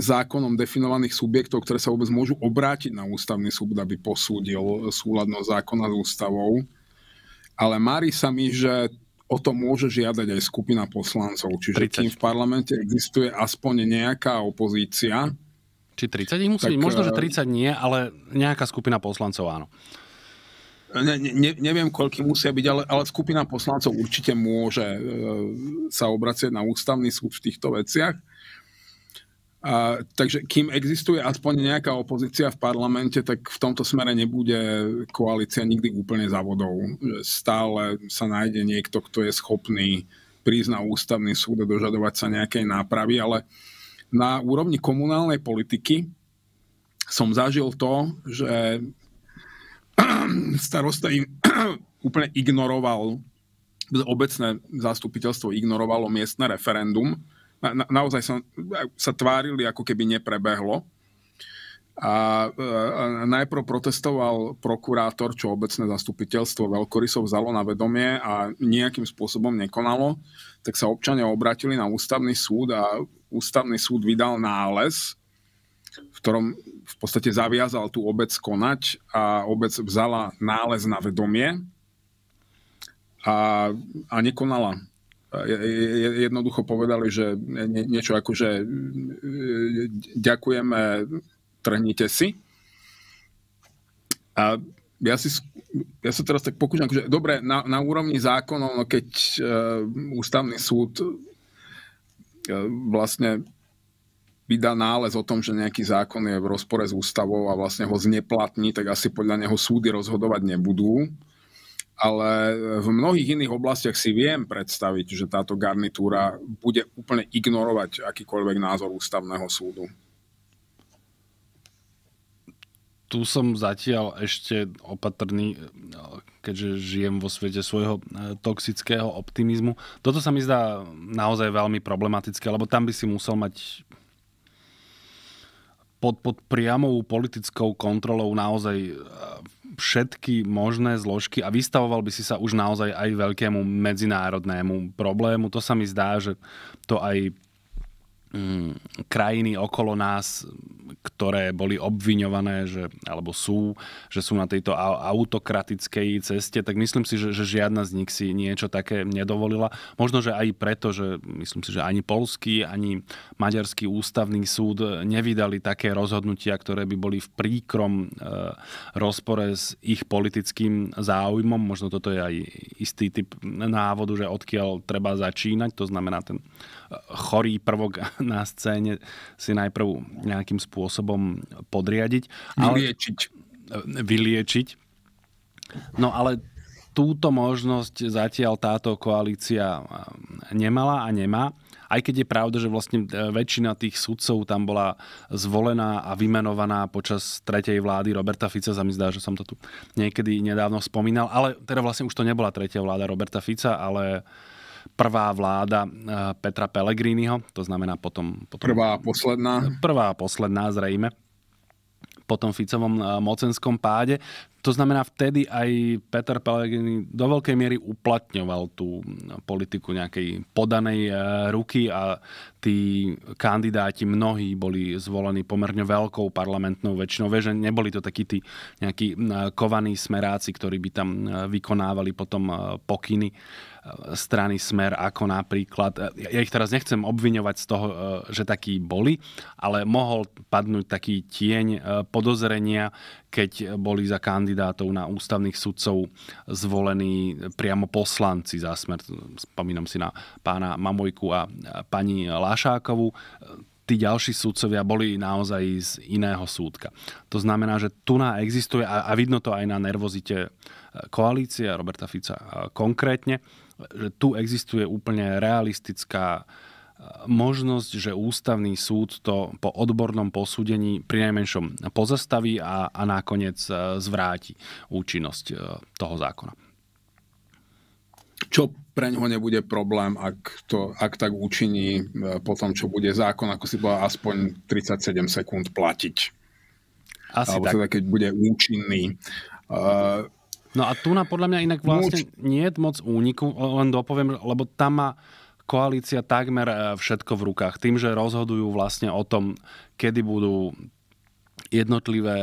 zákonom definovaných subjektov, ktoré sa vôbec môžu obrátiť na ústavný súd, aby posúdil e, súladnosť zákona s ústavou. Ale mári sa mi, že o to môže žiadať aj skupina poslancov. Čiže 30. kým v parlamente existuje aspoň nejaká opozícia... Či 30 ich musí tak, byť? Možno, e, že 30 nie, ale nejaká skupina poslancov áno ne, ne, neviem, koľko musia byť, ale, ale skupina poslancov určite môže e, sa obracieť na ústavný súd v týchto veciach. A, takže kým existuje aspoň nejaká opozícia v parlamente, tak v tomto smere nebude koalícia nikdy úplne závodov. Stále sa nájde niekto, kto je schopný prísť na ústavný súd a dožadovať sa nejakej nápravy, ale na úrovni komunálnej politiky som zažil to, že starosta im úplne ignoroval, obecné zastupiteľstvo ignorovalo miestne referendum. Na, na, naozaj sa, sa tvárili, ako keby neprebehlo. A, a najprv protestoval prokurátor, čo obecné zastupiteľstvo veľkorysov vzalo na vedomie a nejakým spôsobom nekonalo, tak sa občania obratili na ústavný súd a ústavný súd vydal nález, v ktorom podstate zaviazal tú obec konať a obec vzala nález na vedomie a, a nekonala. Jednoducho povedali, že niečo ako, že e, ďakujeme, trhnite si. A ja, si, ja sa teraz tak pokúšam, že akože, dobre, na, na úrovni zákonov, no keď e, ústavný súd e, vlastne vydá nález o tom, že nejaký zákon je v rozpore s ústavou a vlastne ho zneplatní, tak asi podľa neho súdy rozhodovať nebudú. Ale v mnohých iných oblastiach si viem predstaviť, že táto garnitúra bude úplne ignorovať akýkoľvek názor ústavného súdu. Tu som zatiaľ ešte opatrný, keďže žijem vo svete svojho e, toxického optimizmu. Toto sa mi zdá naozaj veľmi problematické, lebo tam by si musel mať pod, pod priamou politickou kontrolou naozaj e, všetky možné zložky a vystavoval by si sa už naozaj aj veľkému medzinárodnému problému. To sa mi zdá, že to aj mm, krajiny okolo nás, ktoré boli obviňované, že, alebo sú, že sú na tejto autokratickej ceste, tak myslím si, že, že žiadna z nich si niečo také nedovolila. Možno, že aj preto, že myslím si, že ani polský, ani maďarský ústavný súd nevydali také rozhodnutia, ktoré by boli v príkrom e, rozpore s ich politickým záujmom. Možno toto je aj istý typ návodu, že odkiaľ treba začínať, to znamená ten e, chorý prvok na scéne si najprv nejakým spôsobom podriadiť. Vyliečiť. Ale, vyliečiť. No ale túto možnosť zatiaľ táto koalícia um, nemala a nemá aj keď je pravda, že vlastne e, väčšina tých sudcov tam bola zvolená a vymenovaná počas tretej vlády Roberta Fica, sa mi zdá, že som to tu niekedy nedávno spomínal, ale teda vlastne už to nebola tretia vláda Roberta Fica, ale prvá vláda eh, Petra Pellegriniho, to znamená potom... potom prvá a posledná. Prvá a posledná zrejme po tom Ficovom eh, mocenskom páde. To znamená, vtedy aj Peter Pellegrini do veľkej miery uplatňoval tú eh, politiku nejakej podanej ruky a tí kandidáti mnohí boli zvolení pomerne veľkou parlamentnou väčšinou. Vieš, neboli to takí tí nejakí kovaní smeráci, ktorí by tam vykonávali potom pokyny strany Smer, ako napríklad, ja ich teraz nechcem obviňovať z toho, e, že takí boli, ale mohol padnúť taký tieň e, podozrenia, keď boli za kandidátov na ústavných sudcov zvolení priamo poslanci za Smer. Spomínam si na pána Mamojku a pani Lášákovú tí ďalší súdcovia boli naozaj z iného súdka. To znamená, že tu na existuje a, vidno to aj na nervozite e, koalície Roberta Fica konkrétne, že tu existuje úplne realistická e, možnosť, že ústavný súd to po odbornom posúdení pri najmenšom pozastaví a, a nakoniec e, zvráti účinnosť e, toho zákona. Čo pre ňoho nebude problém, ak, to, ak tak učiní po tom, čo bude zákon, ako si bola aspoň 37 sekúnd platiť. Asi Alebo tak. Teda, keď bude účinný. Uh, No a tu na podľa mňa inak vlastne Múč. nie je moc úniku, len dopoviem, lebo tam má koalícia takmer e, všetko v rukách. Tým, že rozhodujú vlastne o tom, kedy budú jednotlivé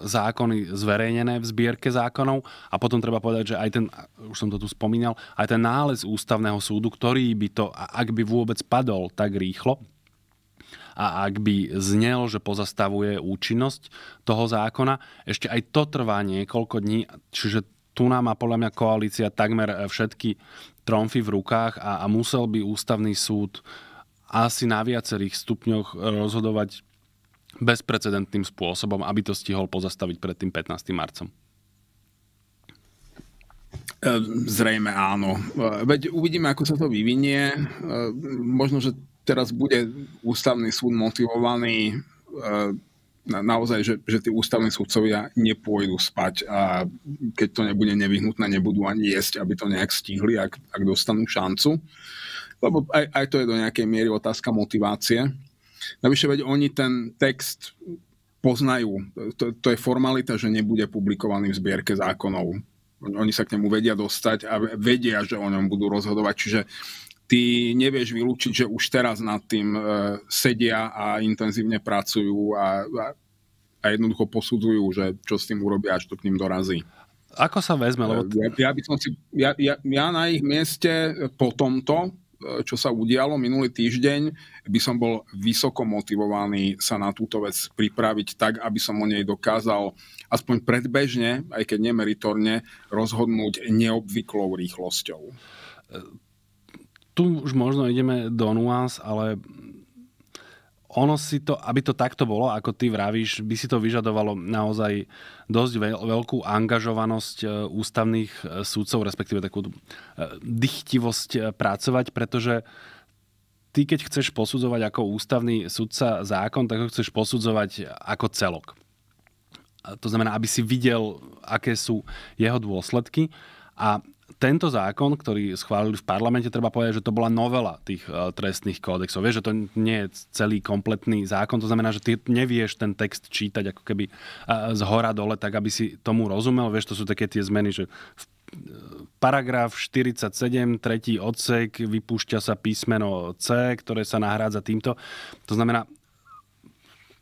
zákony zverejnené v zbierke zákonov a potom treba povedať, že aj ten, už som to tu spomínal, aj ten nález ústavného súdu, ktorý by to, ak by vôbec padol tak rýchlo, a ak by znel, že pozastavuje účinnosť toho zákona, ešte aj to trvá niekoľko dní, čiže tu nám má podľa mňa koalícia takmer všetky tromfy v rukách a, a musel by ústavný súd asi na viacerých stupňoch e, rozhodovať bezprecedentným spôsobom, aby to stihol pozastaviť pred tým 15. marcom. E, zrejme áno. E, veď uvidíme, ako sa to vyvinie. Možno, že teraz bude ústavný súd motivovaný e, na, naozaj, že, že tí ústavní sudcovia nepôjdu spať a keď to nebude nevyhnutné, nebudú ani jesť, aby to nejak stihli, ak, ak dostanú šancu. Lebo aj, aj to je do nejakej miery otázka motivácie. Navyše, veď oni ten text poznajú. To, to je formalita, že nebude publikovaný v zbierke zákonov. Oni sa k nemu vedia dostať a vedia, že o ňom budú rozhodovať. Čiže ty nevieš vylúčiť, že už teraz nad tým e, sedia a intenzívne pracujú a, a, a jednoducho posudzujú, že čo s tým urobia, až to k ním dorazí. Ako sa vezme? E, lebo... Ja, ja, by som si, ja, ja, ja na ich mieste e, po tomto, čo sa udialo minulý týždeň, by som bol vysoko motivovaný sa na túto vec pripraviť tak, aby som o nej dokázal aspoň predbežne, aj keď nemeritorne, rozhodnúť neobvyklou rýchlosťou tu už možno ideme do nuans, ale ono si to, aby to takto bolo, ako ty vravíš, by si to vyžadovalo naozaj dosť veľkú angažovanosť e, ústavných e, súdcov, respektíve takú e, dychtivosť pracovať, pretože ty keď chceš posudzovať ako ústavný sudca zákon, tak ho chceš posudzovať ako celok. To znamená, aby si videl, aké sú jeho dôsledky. A tento zákon, ktorý schválili v parlamente, treba povedať, že to bola novela tých eh, trestných kódexov. Vieš, že to nie je celý kompletný zákon, to znamená, že ty nevieš ten text čítať ako keby eh, z hora dole, tak aby si tomu rozumel. Vieš, to sú také tie zmeny, že v eh, paragraf 47, tretí odsek, vypúšťa sa písmeno C, ktoré sa nahrádza týmto. To znamená,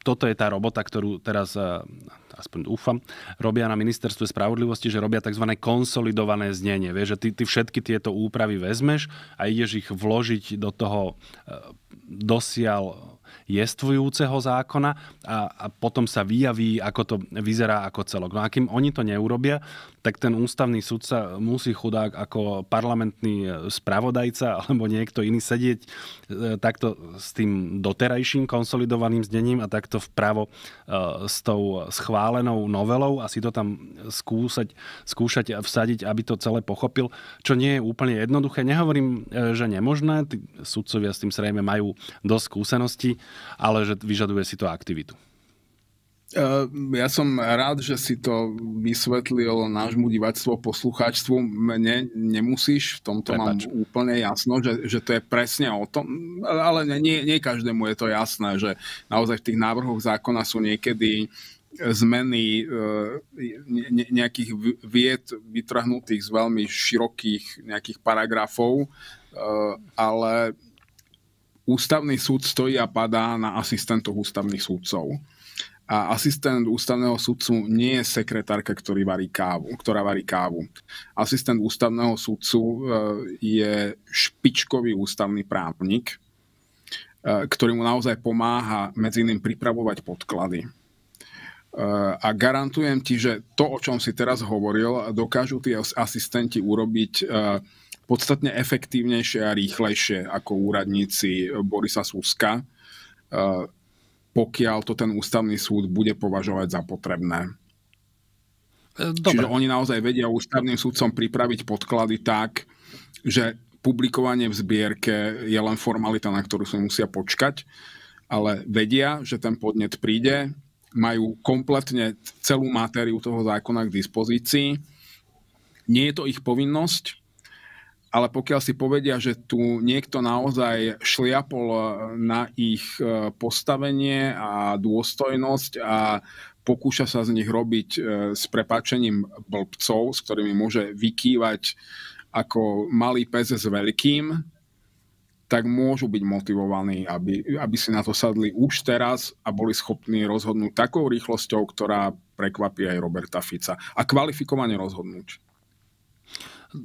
toto je tá robota, ktorú teraz aspoň dúfam, robia na ministerstve spravodlivosti, že robia tzv. konsolidované znenie. Vieš, že ty, ty všetky tieto úpravy vezmeš a ideš ich vložiť do toho e, dosial jestvujúceho zákona a, a potom sa vyjaví, ako to vyzerá ako celok. No a kým oni to neurobia, tak ten ústavný súd sa musí chudák ako parlamentný e, spravodajca alebo niekto iný sedieť e, takto s tým doterajším konsolidovaným znením a takto vpravo s tou schválením schválenou novelou a si to tam skúsať, skúšať a vsadiť, aby to celé pochopil, čo nie je úplne jednoduché. Nehovorím, e, že nemožné, tí sudcovia s tým srejme majú dosť skúseností, ale že vyžaduje si to aktivitu. E, ja som rád, že si to vysvetlil nášmu divactvu, poslucháčstvu. Mne nemusíš, v tomto Prepač. mám úplne jasno, že, že to je presne o tom, ale nie, nie každému je to jasné, že naozaj v tých návrhoch zákona sú niekedy uh, zmeny eh, nejakých vied vytrhnutých z veľmi širokých nejakých paragrafov, eh, ale ústavný súd stojí a padá na asistentov ústavných súdcov. A asistent ústavného súdcu nie je sekretárka, ktorý varí kávu, ktorá varí kávu. Asistent ústavného súdcu eh, je špičkový ústavný právnik, ktorý mu naozaj pomáha medzi iným pripravovať podklady a garantujem ti, že to, o čom si teraz hovoril, dokážu tie asistenti urobiť e, podstatne efektívnejšie a rýchlejšie ako úradníci Borisa Suska, e, pokiaľ to ten ústavný súd bude považovať za potrebné. E, dobre. Čiže oni naozaj vedia ústavným súdcom pripraviť podklady tak, že publikovanie v zbierke je len formalita, na ktorú sa musia počkať, ale vedia, že ten podnet príde, majú kompletne celú matériu toho zákona k dispozícii. Nie je to ich povinnosť, ale pokiaľ si povedia, že tu niekto naozaj šliapol e, na ich e, postavenie a dôstojnosť a pokúša sa z nich robiť e, s prepačením blbcov, s ktorými môže vykývať ako malý pes s veľkým, tak môžu byť motivovaní, aby, aby si na to sadli už teraz a boli schopní rozhodnúť takou rýchlosťou, ktorá prekvapí aj Roberta Fica a kvalifikovane rozhodnúť.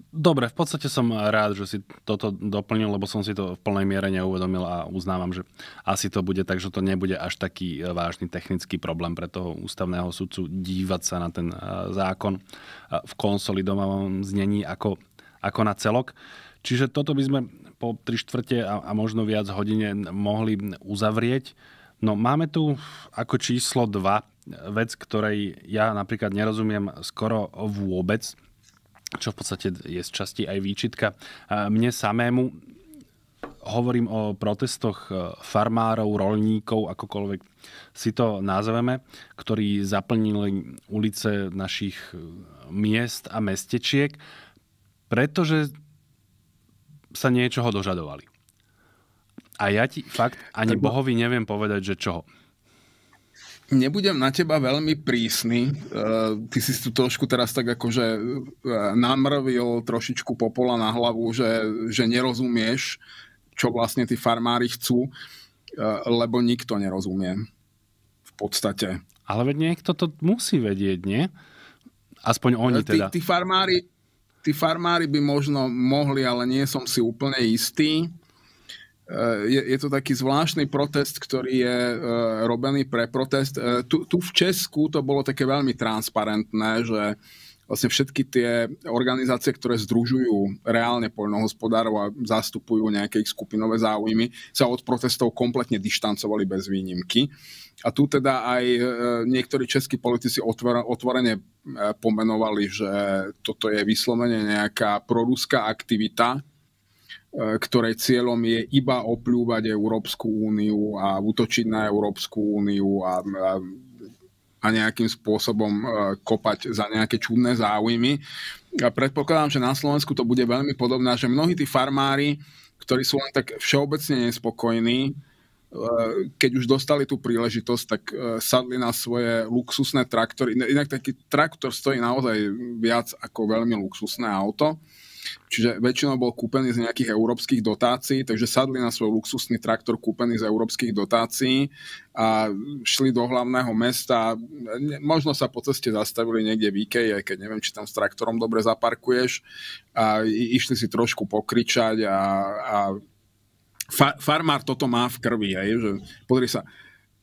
Dobre, v podstate som rád, že si toto doplnil, lebo som si to v plnej miere neuvedomil a uznávam, že asi to bude tak, že to nebude až taký vážny technický problém pre toho ústavného sudcu dívať sa na ten eh, zákon eh, v konsolidovanom znení ako, ako na celok. Čiže toto by sme po tri štvrte a, a možno viac hodine mohli uzavrieť. No máme tu ako číslo 2 e, vec, ktorej ja napríklad nerozumiem skoro vôbec, čo v podstate je z časti aj výčitka. E, mne samému hovorím o protestoch e, farmárov, rolníkov, akokoľvek si to nazveme, ktorí zaplnili ulice našich miest a mestečiek, pretože sa niečoho dožadovali. A ja ti fakt ani tak... Bohovi neviem povedať, že čoho. Nebudem na teba veľmi prísny. Uh, ty si tu trošku teraz tak akože uh, namrvil trošičku popola na hlavu, že, že nerozumieš, čo vlastne tí farmári chcú, uh, lebo nikto nerozumie v podstate. Ale veď niekto to musí vedieť, nie? Aspoň oni teda. Tí, tí farmári, tí farmári by možno mohli, ale nie som si úplne istý. Eh, je, je to taký zvláštny protest, ktorý je eh, robený pre protest. Eh, tu, tu v Česku to bolo také veľmi transparentné, že vlastne všetky tie organizácie, ktoré združujú reálne poľnohospodárov a zastupujú nejaké ich skupinové záujmy, sa od protestov kompletne dištancovali bez výnimky. A tu teda aj e, niektorí českí politici otvorene e, pomenovali, že toto je vyslovene nejaká proruská aktivita, e, ktorej cieľom je iba opľúvať Európsku úniu a útočiť na Európsku úniu a, a a nejakým spôsobom e, kopať za nejaké čudné záujmy. A predpokladám, že na Slovensku to bude veľmi podobné, že mnohí tí farmári, ktorí sú len tak všeobecne nespokojní, e, keď už dostali tú príležitosť, tak e, sadli na svoje luxusné traktory. Inak taký traktor stojí naozaj viac ako veľmi luxusné auto čiže väčšinou bol kúpený z nejakých európskych dotácií, takže sadli na svoj luxusný traktor kúpený z európskych dotácií a šli do hlavného mesta. Možno sa po ceste zastavili niekde v Ikei, aj keď neviem, či tam s traktorom dobre zaparkuješ. A išli si trošku pokričať a, a fa- farmár toto má v krvi. Aj, že, pozri sa,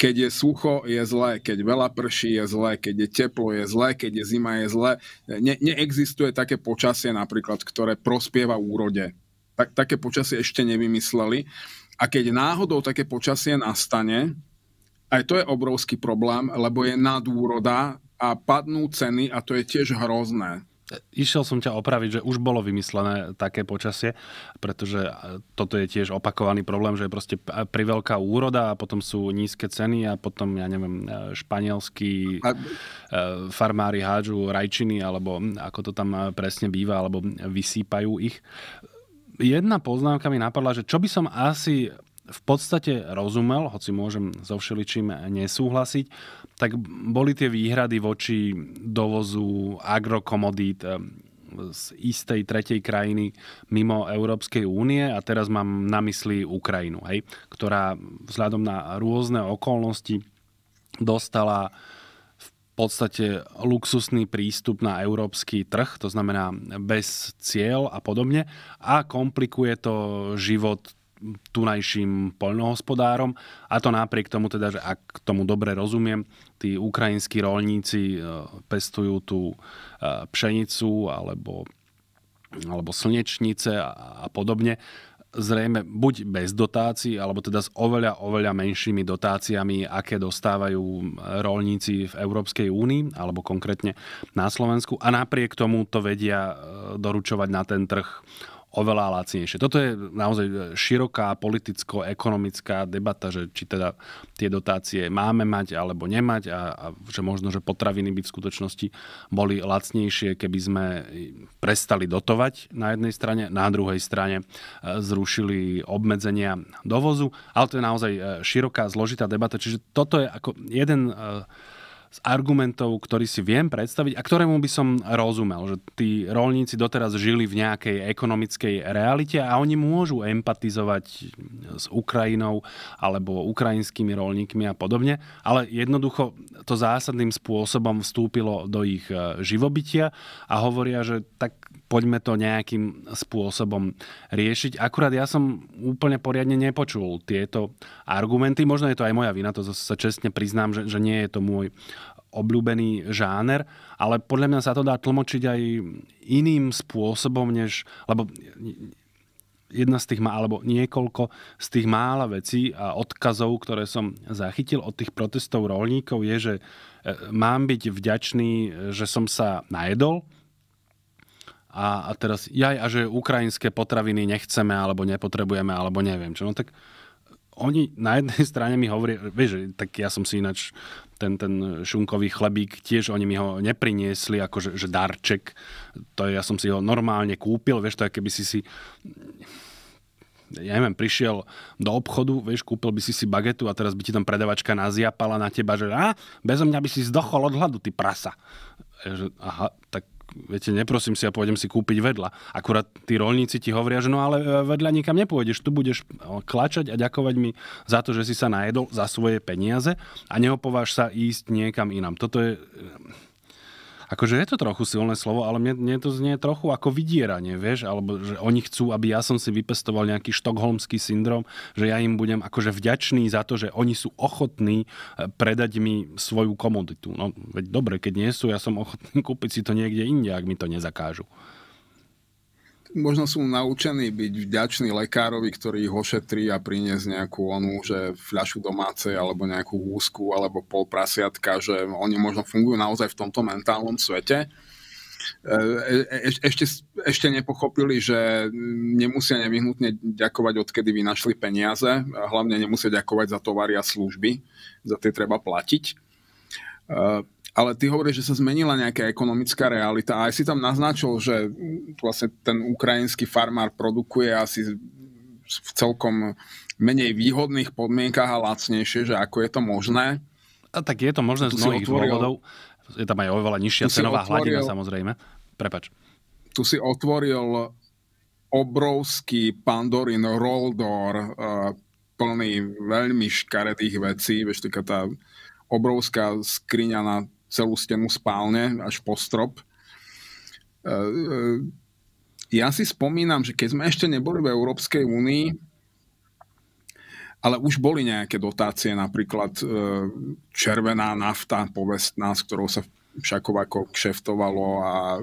keď je sucho, je zlé, keď veľa prší, je zlé, keď je teplo, je zlé, keď je zima, je zlé. Ne, neexistuje také počasie napríklad, ktoré prospieva úrode. Tak, také počasie ešte nevymysleli. A keď náhodou také počasie nastane, aj to je obrovský problém, lebo je nadúroda a padnú ceny a to je tiež hrozné išiel som ťa opraviť, že už bolo vymyslené také počasie, pretože e, toto je tiež opakovaný problém, že je proste priveľká úroda a potom sú nízke ceny a potom, ja neviem, e, španielskí a... E, farmári hádžu rajčiny, alebo ako to tam presne býva, alebo vysýpajú ich. Jedna poznámka mi napadla, že čo by som asi v podstate rozumel, hoci môžem so všeličím nesúhlasiť, tak boli tie výhrady voči dovozu agrokomodít eh, z istej tretej krajiny mimo Európskej únie a teraz mám na mysli Ukrajinu, hej, ktorá vzhľadom na rôzne okolnosti dostala v podstate luxusný prístup na európsky trh, to znamená bez cieľ a podobne a komplikuje to život tunajším poľnohospodárom. A to napriek tomu teda, že ak tomu dobre rozumiem, tí ukrajinskí rolníci e, pestujú tú e, pšenicu alebo, alebo slnečnice a, a podobne. Zrejme buď bez dotácií, alebo teda s oveľa, oveľa menšími dotáciami, aké dostávajú e, rolníci v Európskej únii, alebo konkrétne na Slovensku. A napriek tomu to vedia doručovať na ten trh oveľa lacnejšie. Toto je naozaj e, široká politicko-ekonomická debata, že či teda tie dotácie máme mať alebo nemať a, a že možno, že potraviny by v skutočnosti boli lacnejšie, keby sme prestali dotovať na jednej strane, na druhej strane e, zrušili obmedzenia dovozu, ale to je naozaj e, široká, zložitá debata, čiže toto je ako jeden z argumentov, ktorý si viem predstaviť a ktorému by som rozumel, že tí rolníci doteraz žili v nejakej ekonomickej realite a oni môžu empatizovať s Ukrajinou alebo ukrajinskými rolníkmi a podobne, ale jednoducho to zásadným spôsobom vstúpilo do ich eh, živobytia a hovoria, že tak poďme to nejakým spôsobom riešiť. Akurát ja som úplne poriadne nepočul tieto argumenty. Možno je to aj moja vina, to sa čestne priznám, že, že nie je to môj obľúbený žáner, ale podľa mňa sa to dá tlmočiť aj iným spôsobom, než, lebo jedna z tých, alebo niekoľko z tých mála vecí a odkazov, ktoré som zachytil od tých protestov rolníkov, je, že e, mám byť vďačný, e, že som sa najedol, a, a teraz, jaj, a že ukrajinské potraviny nechceme, alebo nepotrebujeme, alebo neviem čo. No tak oni na jednej strane mi hovoria, vieš, tak ja som si ináč ten, ten šunkový chlebík, tiež oni mi ho nepriniesli ako že, že darček. To je, ja som si ho normálne kúpil, vieš, to je keby si si ja neviem, prišiel do obchodu, vieš, kúpil by si si bagetu a teraz by ti tam predavačka naziapala na teba, že a, bezo mňa by si zdochol od hladu, ty prasa. Že, aha, tak viete, neprosím si a ja pôjdem si kúpiť vedľa. Akurát tí rolníci ti hovoria, že no ale e, vedľa nikam nepôjdeš, tu budeš e, klačať a ďakovať mi za to, že si sa najedol za svoje peniaze a neopováš sa ísť niekam inam. Toto je e, akože je to trochu silné slovo, ale mne, mne to znie trochu ako vydieranie, vieš, alebo že oni chcú, aby ja som si vypestoval nejaký štokholmský syndrom, že ja im budem akože vďačný za to, že oni sú ochotní e, predať mi svoju komoditu. No veď dobre, keď nie sú, ja som ochotný kúpiť si to niekde inde, ak mi to nezakážu možno sú naučení byť vďační lekárovi, ktorý ich ošetrí a priniesť nejakú onú, že fľašu domácej alebo nejakú úzku alebo pol prasiatka, že oni možno fungujú naozaj v tomto mentálnom svete. E, e, e, e, ešte, ešte nepochopili, že nemusia nevyhnutne ďakovať, odkedy vynašli peniaze. Hlavne nemusia ďakovať za tovary a služby. Za tie treba platiť. E, ale ty hovoríš, že sa zmenila nejaká ekonomická realita a aj si tam naznačil, že vlastne ten ukrajinský farmár produkuje asi v celkom menej výhodných podmienkach a lacnejšie, že ako je to možné. A tak je to možné tu z mnohých otvoril, dôvodov. Je tam aj oveľa nižšia cenová otvoril, hladina samozrejme. Prepač. Tu si otvoril obrovský Pandorin Roldor uh, plný veľmi škaredých vecí, vieš, taká tá obrovská skriňa na celú stenu spálne až po strop. E, e, ja si spomínam, že keď sme ešte neboli v Európskej únii, ale už boli nejaké dotácie, napríklad e, červená nafta, povestná, s ktorou sa ako kšeftovalo a,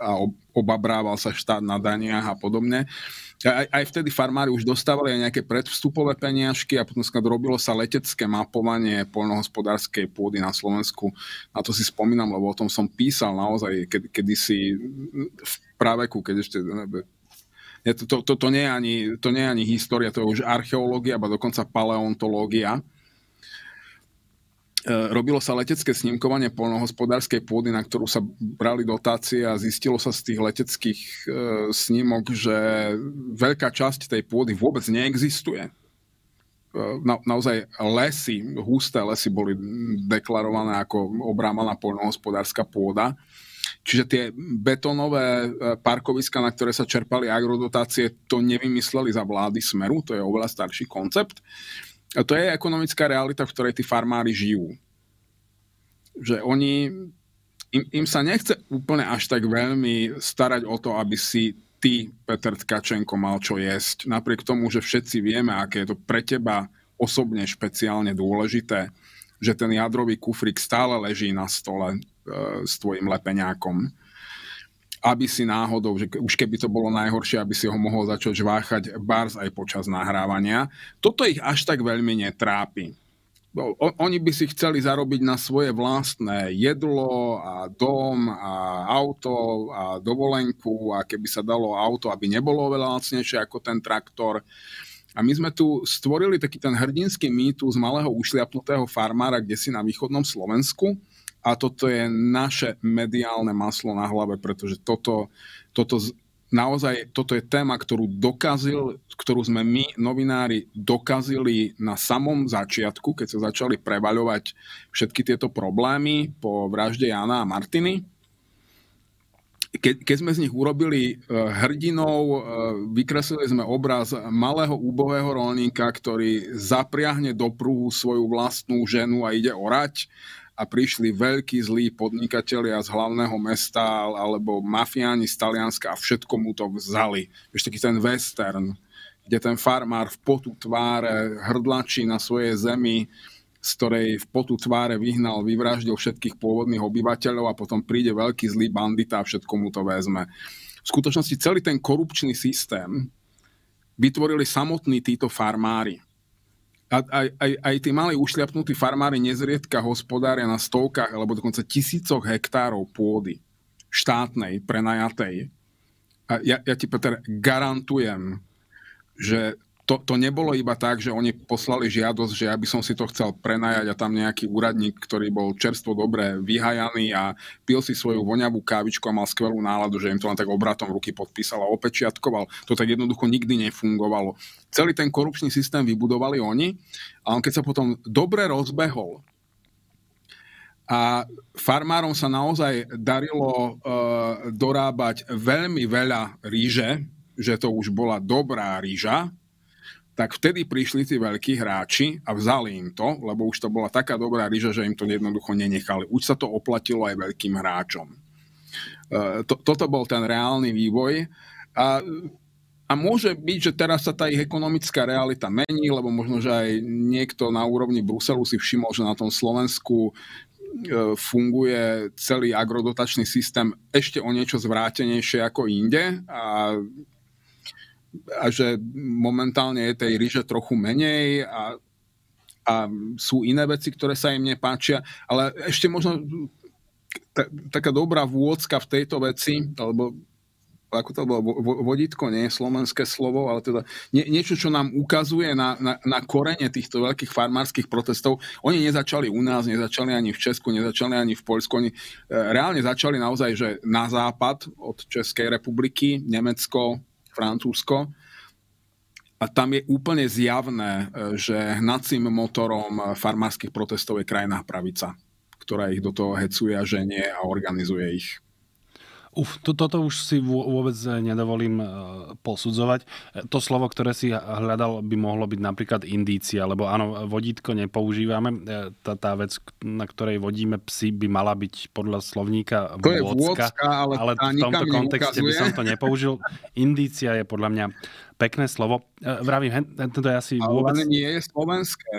a obabrával sa štát na daniach a podobne. Uh, aj, aj vtedy farmári už dostávali aj nejaké predvstupové peniažky a potom skad robilo sa letecké mapovanie poľnohospodárskej pôdy na Slovensku. Na to si spomínam, lebo o tom som písal naozaj kedy, kedysi v práveku, keď ešte to, to, to, nie je ani, to nie je ani história, to je už archeológia, ba dokonca paleontológia. E, robilo sa letecké snímkovanie polnohospodárskej pôdy, na ktorú sa brali dotácie a zistilo sa z tých leteckých e, snímok, že veľká časť tej pôdy vôbec neexistuje. E, na, naozaj lesy, husté lesy boli deklarované ako obrámaná polnohospodárska pôda. Čiže tie betonové parkoviska, na ktoré sa čerpali agrodotácie, to nevymysleli za vlády Smeru, to je oveľa starší koncept. A to je ekonomická realita, v ktorej tí farmári žijú. Že oni, im, im sa nechce úplne až tak veľmi starať o to, aby si ty, Peter Tkačenko, mal čo jesť. Napriek tomu, že všetci vieme, aké je to pre teba osobne špeciálne dôležité, že ten jadrový kufrik stále leží na stole e, s tvojim lepeňákom aby si náhodou, že už keby to bolo najhoršie, aby si ho mohol začať žváchať bars aj počas nahrávania. Toto ich až tak veľmi netrápi. Oni by si chceli zarobiť na svoje vlastné jedlo a dom a auto a dovolenku a keby sa dalo auto, aby nebolo veľa lacnejšie ako ten traktor. A my sme tu stvorili taký ten hrdinský mýtus malého ušliapnutého farmára, kde si na východnom Slovensku, a toto je naše mediálne maslo na hlave, pretože toto, toto naozaj toto je téma, ktorú dokazil, ktorú sme my, novinári, dokazili na samom začiatku, keď sa začali prevaľovať všetky tieto problémy po vražde Jana a Martiny. Ke, keď sme z nich urobili e, hrdinou, e, vykreslili sme obraz malého úbohého rolníka, ktorý zapriahne do pruhu svoju vlastnú ženu a ide orať a prišli veľkí zlí podnikatelia z hlavného mesta alebo mafiáni z Talianska a všetko mu to vzali. Vieš, taký ten western, kde ten farmár v potu tváre hrdlačí na svojej zemi, z ktorej v potu tváre vyhnal, vyvraždil všetkých pôvodných obyvateľov a potom príde veľký zlý bandita a všetko mu to vezme. V skutočnosti celý ten korupčný systém vytvorili samotní títo farmári. A aj, aj, aj tí malí ušľapnutí farmári nezriedka hospodária na stovkách alebo dokonca tisícoch hektárov pôdy štátnej, prenajatej. A ja, ja ti, Peter, garantujem, že to, to nebolo iba tak, že oni poslali žiadosť, že ja by som si to chcel prenajať a tam nejaký úradník, ktorý bol čerstvo dobre vyhajaný a pil si svoju voňavú kávičku a mal skvelú náladu, že im to len tak obratom ruky podpísal a opečiatkoval. To tak jednoducho nikdy nefungovalo. Celý ten korupčný systém vybudovali oni a on keď sa potom dobre rozbehol a farmárom sa naozaj darilo e, dorábať veľmi veľa ríže, že to už bola dobrá ríža, tak vtedy prišli tí veľkí hráči a vzali im to, lebo už to bola taká dobrá ryža, že im to jednoducho nenechali. Už sa to oplatilo aj veľkým hráčom. E, to, toto bol ten reálny vývoj a, a môže byť, že teraz sa tá ich ekonomická realita mení, lebo možno, že aj niekto na úrovni Bruselu si všimol, že na tom Slovensku e, funguje celý agrodotačný systém ešte o niečo zvrátenejšie ako inde a a že momentálne je tej ryže trochu menej a, a sú iné veci, ktoré sa im nepáčia. Ale ešte možno t- taká dobrá vôdzka v tejto veci, alebo ako to bolo, vodítko nie je slovenské slovo, ale teda nie, niečo, čo nám ukazuje na, na, na korene týchto veľkých farmárskych protestov. Oni nezačali u nás, nezačali ani v Česku, nezačali ani v Poľsku. Oni e, reálne začali naozaj, že na západ od Českej republiky, Nemecko, Francúzsko. A tam je úplne zjavné, e, že hnacím motorom e, farmárskych protestov je krajná pravica, ktorá ich do toho hecuje a ženie a organizuje ich. Uf, to, toto už si vôbec eh, nedovolím eh, posudzovať. Eh, to slovo, ktoré si hľadal, by mohlo byť napríklad indícia, lebo áno, vodítko nepoužívame. Tá, tá vec, na ktorej vodíme psy, by mala byť podľa slovníka to vôcka, je vôcka, ale, ale v tomto kontexte by som to nepoužil. Indícia je podľa mňa pekné slovo. Vravím, tento je asi vôbec... Ale nie je slovenské.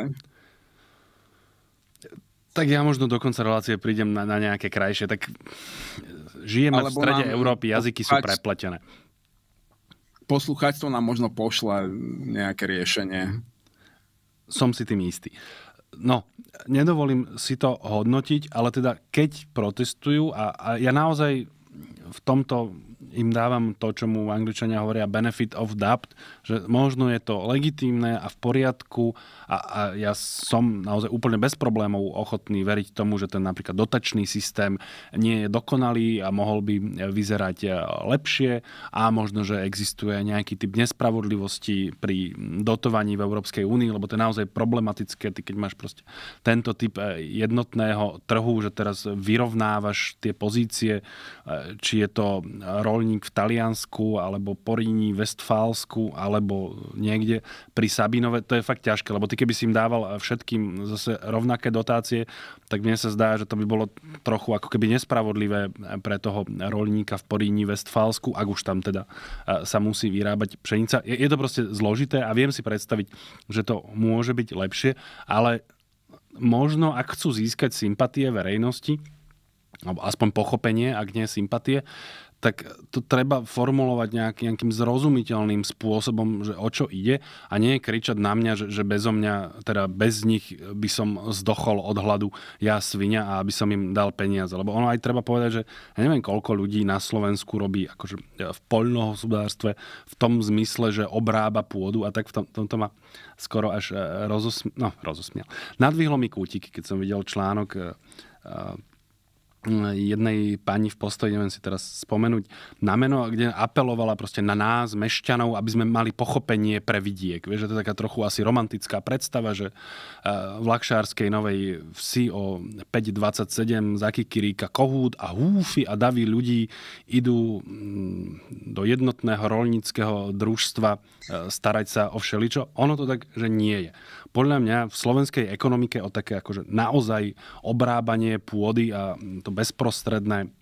Tak ja možno do konca relácie prídem na, na nejaké krajšie. Tak žijeme v strede nám, Európy, jazyky sú prepletené. Poslucháctvo nám možno pošle nejaké riešenie. Som si tým istý. No, nedovolím si to hodnotiť, ale teda keď protestujú a, a ja naozaj v tomto im dávam to, čo mu angličania hovoria benefit of doubt, že možno je to legitímne a v poriadku, a, a ja som naozaj úplne bez problémov ochotný veriť tomu, že ten napríklad dotačný systém nie je dokonalý a mohol by vyzerať e, lepšie a možno, že existuje nejaký typ nespravodlivosti pri dotovaní v Európskej únii, lebo to je naozaj problematické, ty keď máš proste tento typ e, jednotného trhu, že teraz vyrovnávaš tie pozície, e, či je to rolník v Taliansku, alebo Poríni, Westfálsku, alebo niekde pri Sabinove, to je fakt ťažké, lebo ty keby si im dával všetkým zase rovnaké dotácie, tak mne sa zdá, že to by bolo trochu ako keby nespravodlivé pre toho rolníka v Poríni Vestfálsku, ak už tam teda sa musí vyrábať pšenica. Je to proste zložité a viem si predstaviť, že to môže byť lepšie, ale možno ak chcú získať sympatie verejnosti, alebo aspoň pochopenie, ak nie sympatie, tak to treba formulovať nejaký, nejakým zrozumiteľným spôsobom, že o čo ide a nie kričať na mňa, že, že bezo mňa, teda bez nich by som zdochol od hladu ja svinia a aby som im dal peniaze. Lebo ono aj treba povedať, že ja neviem, koľko ľudí na Slovensku robí akože v poľnohospodárstve v tom zmysle, že obrába pôdu a tak v tom, tomto ma skoro až eh, rozosmiel. No, rozosmiel. Nadvihlo mi kútik, keď som videl článok eh, eh, jednej pani v postoji, neviem si teraz spomenúť, na meno, kde apelovala proste na nás, mešťanov, aby sme mali pochopenie pre vidiek. Vieš, že to je taká trochu asi romantická predstava, že eh, v Lakšárskej Novej Vsi o 5.27 za Kikiríka Kohút a húfy a daví ľudí idú mm, do jednotného rolnického družstva eh, starať sa o všeličo. Ono to tak, že nie je podľa mňa v slovenskej ekonomike o také akože naozaj obrábanie pôdy a to bezprostredné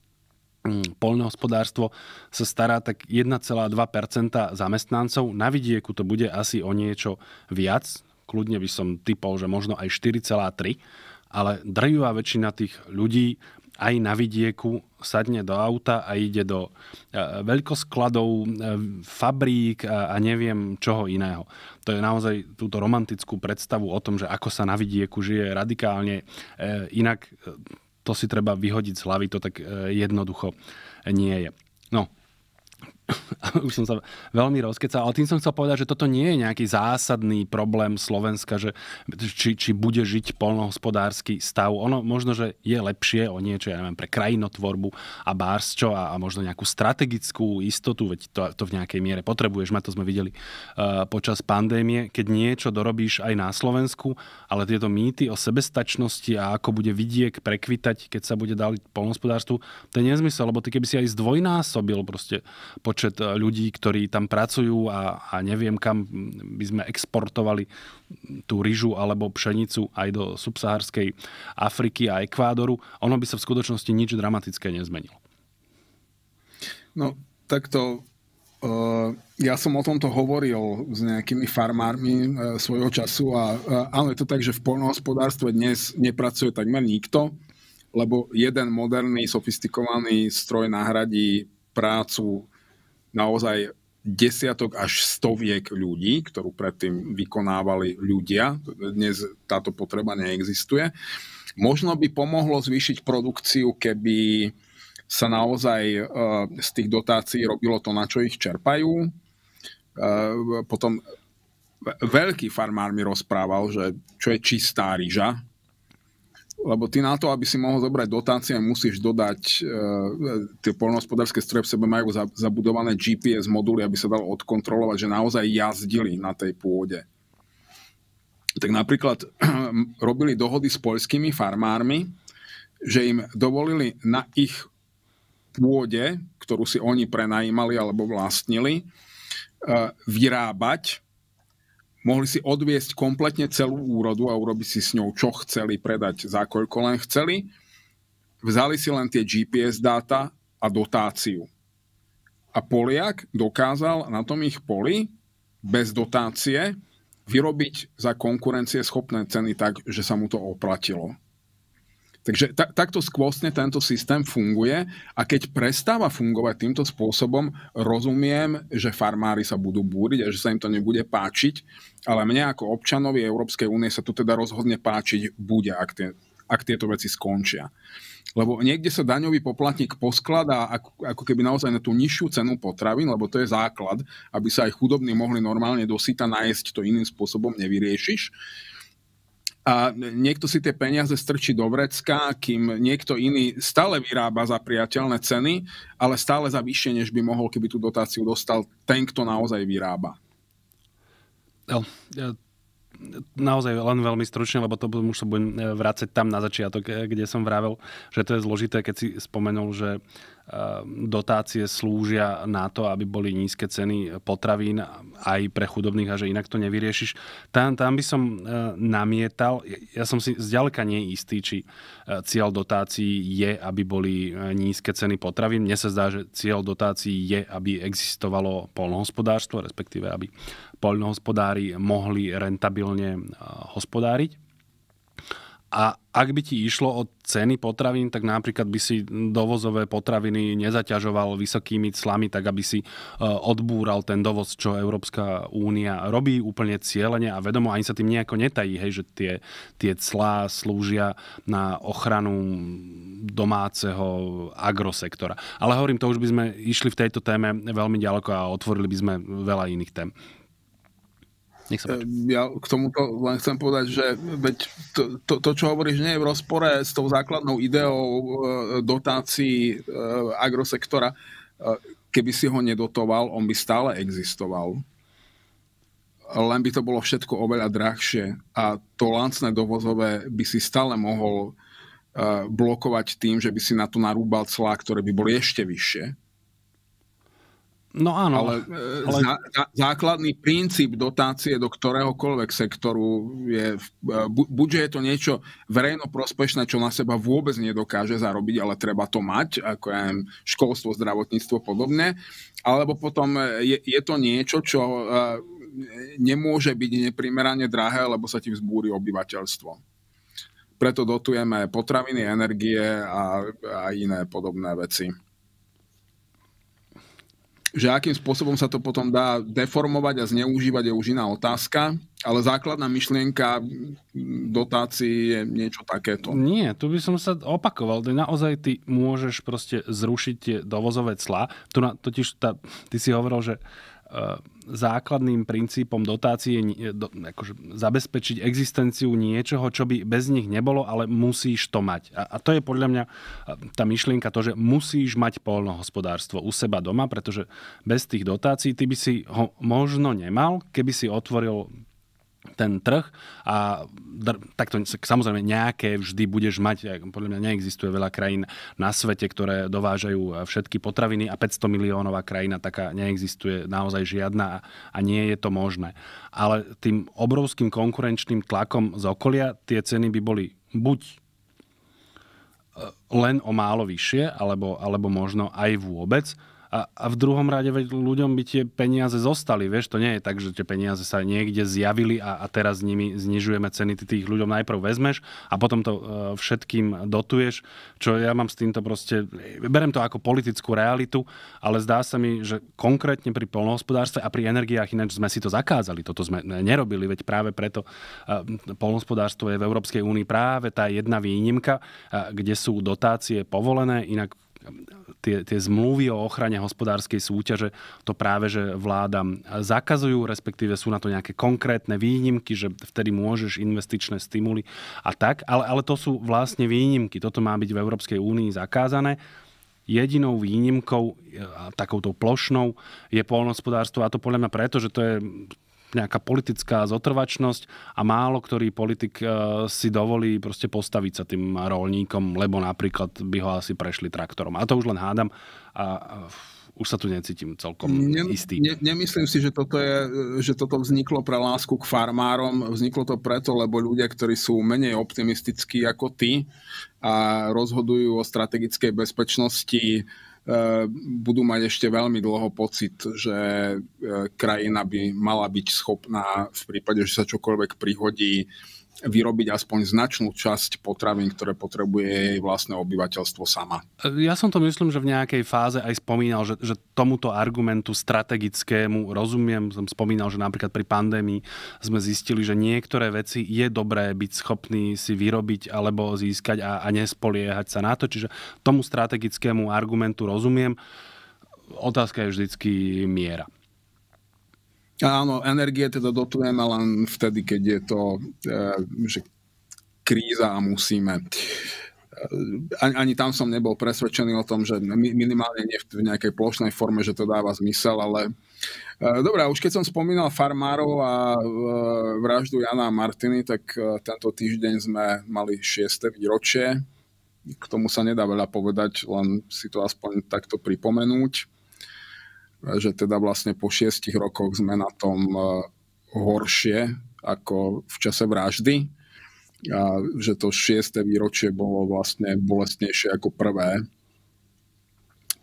mm, poľnohospodárstvo sa stará tak 1,2 zamestnancov. Na vidieku to bude asi o niečo viac. Kľudne by som typol, že možno aj 4,3 ale drvivá väčšina tých ľudí aj na vidieku sadne do auta a ide do e, veľkoskladov, e, fabrík a, a neviem čoho iného. To je naozaj túto romantickú predstavu o tom, že ako sa na vidieku žije radikálne e, inak, to si treba vyhodiť z hlavy, to tak jednoducho nie je. No, už som sa veľmi rozkecal, ale tým som chcel povedať, že toto nie je nejaký zásadný problém Slovenska, že či, či bude žiť polnohospodársky stav. Ono možno, že je lepšie o niečo, ja neviem, pre krajinotvorbu a bársčo a, a možno nejakú strategickú istotu, veď to, to v nejakej miere potrebuješ ma to sme videli uh, počas pandémie, keď niečo dorobíš aj na Slovensku, ale tieto mýty o sebestačnosti a ako bude vidiek prekvitať, keď sa bude dali polnohospodárstvu, to je nezmysel, lebo ty keby si aj zdvojnásobil proste počet e, ľudí, ktorí tam pracujú a, a neviem, kam by sme exportovali tú ryžu alebo pšenicu aj do subsahárskej Afriky a Ekvádoru, ono by sa v skutočnosti nič dramatické nezmenilo. No, takto e, ja som o tomto hovoril s nejakými farmármi e, svojho času, a, ale to tak, že v polnohospodárstve dnes nepracuje takmer nikto, lebo jeden moderný, sofistikovaný stroj nahradí prácu naozaj desiatok až stoviek ľudí, ktorú predtým vykonávali ľudia. Dnes táto potreba neexistuje. Možno by pomohlo zvýšiť produkciu, keby sa naozaj e, z tých dotácií robilo to, na čo ich čerpajú. E, potom veľký farmár mi rozprával, že čo je čistá ryža, lebo ty na to, aby si mohol zobrať dotácie, musíš dodať, e, tie polnohospodárske stroje v sebe majú za, zabudované GPS moduly, aby sa dalo odkontrolovať, že naozaj jazdili na tej pôde. Tak napríklad robili dohody s poľskými farmármi, že im dovolili na ich pôde, ktorú si oni prenajímali alebo vlastnili, e, vyrábať mohli si odviesť kompletne celú úrodu a urobiť si s ňou, čo chceli predať, za koľko len chceli. Vzali si len tie GPS dáta a dotáciu. A Poliak dokázal na tom ich poli bez dotácie vyrobiť za konkurencie schopné ceny tak, že sa mu to oplatilo. Takže ta, takto skvostne tento systém funguje a keď prestáva fungovať týmto spôsobom, rozumiem, že farmári sa budú búriť a že sa im to nebude páčiť, ale mne ako občanovi Európskej únie sa to teda rozhodne páčiť bude, ak, tie, ak tieto veci skončia. Lebo niekde sa daňový poplatník poskladá ako, ako keby naozaj na tú nižšiu cenu potravín, lebo to je základ, aby sa aj chudobní mohli normálne dosyta nájsť, to iným spôsobom nevyriešiš a niekto si tie peniaze strčí do vrecka, kým niekto iný stále vyrába za priateľné ceny, ale stále za vyššie, než by mohol, keby tú dotáciu dostal ten, kto naozaj vyrába. No, naozaj len veľmi stručne, lebo to už sa budem e, vrácať tam na začiatok, e, kde som vravel, že to je zložité, keď si spomenul, že e, dotácie slúžia na to, aby boli nízke ceny potravín aj pre chudobných a že inak to nevyriešiš. Tam, tam by som namietal, ja som si zďaleka nie istý, či cieľ dotácií je, aby boli nízke ceny potravín. Mne sa zdá, že cieľ dotácií je, aby existovalo polnohospodárstvo, respektíve aby poľnohospodári mohli rentabilne e, hospodáriť. A ak by ti išlo o ceny potravín, tak napríklad by si dovozové potraviny nezaťažoval vysokými clami, tak aby si e, odbúral ten dovoz, čo Európska únia robí úplne cieľene a vedomo ani sa tým nejako netají, hej, že tie, tie clá slúžia na ochranu domáceho agrosektora. Ale hovorím, to už by sme išli v tejto téme veľmi ďaleko a otvorili by sme veľa iných tém. Nech sa páči. Ja k tomuto len chcem povedať, že veď to, to, to, čo hovoríš, nie je v rozpore s tou základnou ideou e, dotácií e, agrosektora. E, keby si ho nedotoval, on by stále existoval. Len by to bolo všetko oveľa drahšie a to lancné dovozové by si stále mohol blokovať tým, že by si na to narúbal clá, ktoré by boli ešte vyššie No áno. Ale, e, ale... Zá, základný princíp dotácie do ktoréhokoľvek sektoru je, e, buďže je to niečo verejnoprospešné, čo na seba vôbec nedokáže zarobiť, ale treba to mať, ako je školstvo, zdravotníctvo podobne, alebo potom e, je, je to niečo, čo nemôže byť neprimerane drahé, lebo sa ti vzbúri obyvateľstvo preto dotujeme potraviny, energie a, a iné podobné veci. Že akým spôsobom sa to potom dá deformovať a zneužívať je už iná otázka, ale základná myšlienka dotácií je niečo takéto. Nie, tu by som sa opakoval. že naozaj ty môžeš proste zrušiť tie dovozové clá. Tu na, totiž tá, ty si hovoril, že uh, základným princípom dotácie je e, do, akože, zabezpečiť existenciu niečoho, čo by bez nich nebolo, ale musíš to mať. A, a to je podľa mňa e, tá myšlienka, to, že musíš mať polnohospodárstvo u seba doma, pretože bez tých dotácií ty by si ho možno nemal, keby si otvoril ten trh a takto samozrejme nejaké vždy budeš mať, podľa mňa neexistuje veľa krajín na svete, ktoré dovážajú e, všetky potraviny a 500 miliónová krajina taká neexistuje naozaj žiadna a nie je to možné. Ale tým obrovským konkurenčným tlakom z okolia tie ceny by boli buď e, len o málo vyššie, alebo, alebo možno aj vôbec. A, a v druhom rade veď ľuďom by tie peniaze zostali, vieš, to nie je tak, že tie peniaze sa niekde zjavili a, a teraz s nimi znižujeme ceny, ty tých ľuďom najprv vezmeš a potom to e, všetkým dotuješ, čo ja mám s týmto proste, berem to ako politickú realitu, ale zdá sa mi, že konkrétne pri polnohospodárstve a pri energiách ináč sme si to zakázali, toto sme nerobili, veď práve preto e, polnohospodárstvo je v Európskej únii práve tá jedna výnimka, e, kde sú dotácie povolené, inak tie, tie zmluvy o ochrane hospodárskej súťaže to práve, že vláda zakazujú, respektíve sú na to nejaké konkrétne výnimky, že vtedy môžeš investičné stimuly a tak, ale, ale to sú vlastne výnimky. Toto má byť v Európskej únii zakázané. Jedinou výnimkou, takouto plošnou, je polnospodárstvo a to podľa mňa preto, že to je nejaká politická zotrvačnosť a málo ktorý politik e, si dovolí proste postaviť sa tým rolníkom, lebo napríklad by ho asi prešli traktorom. A to už len hádam a e, už sa tu necítim celkom ne, istý. Ne, nemyslím si, že toto, je, že toto vzniklo pre lásku k farmárom. Vzniklo to preto, lebo ľudia, ktorí sú menej optimistickí ako ty a rozhodujú o strategickej bezpečnosti Eh, budú mať ešte veľmi dlho pocit, že eh, krajina by mala byť schopná v prípade, že sa čokoľvek prihodí, vyrobiť aspoň značnú časť potravín, ktoré potrebuje jej vlastné obyvateľstvo sama. Ja som to myslím, že v nejakej fáze aj spomínal, že, že tomuto argumentu strategickému rozumiem. Som spomínal, že napríklad pri pandémii sme zistili, že niektoré veci je dobré byť schopný si vyrobiť alebo získať a, a nespoliehať sa na to. Čiže tomu strategickému argumentu rozumiem. Otázka je vždycky miera. Áno, energie teda dotujeme len vtedy, keď je to eh, že kríza a musíme. Eh, ani, ani tam som nebol presvedčený o tom, že minimálne nie v nejakej plošnej forme, že to dáva zmysel, ale eh, Dobre, už keď som spomínal farmárov a vraždu Jana a Martiny, tak tento týždeň sme mali 6. výročie. K tomu sa nedá veľa povedať, len si to aspoň takto pripomenúť že teda vlastne po šiestich rokoch sme na tom e, horšie ako v čase vraždy a že to šiesté výročie bolo vlastne bolestnejšie ako prvé,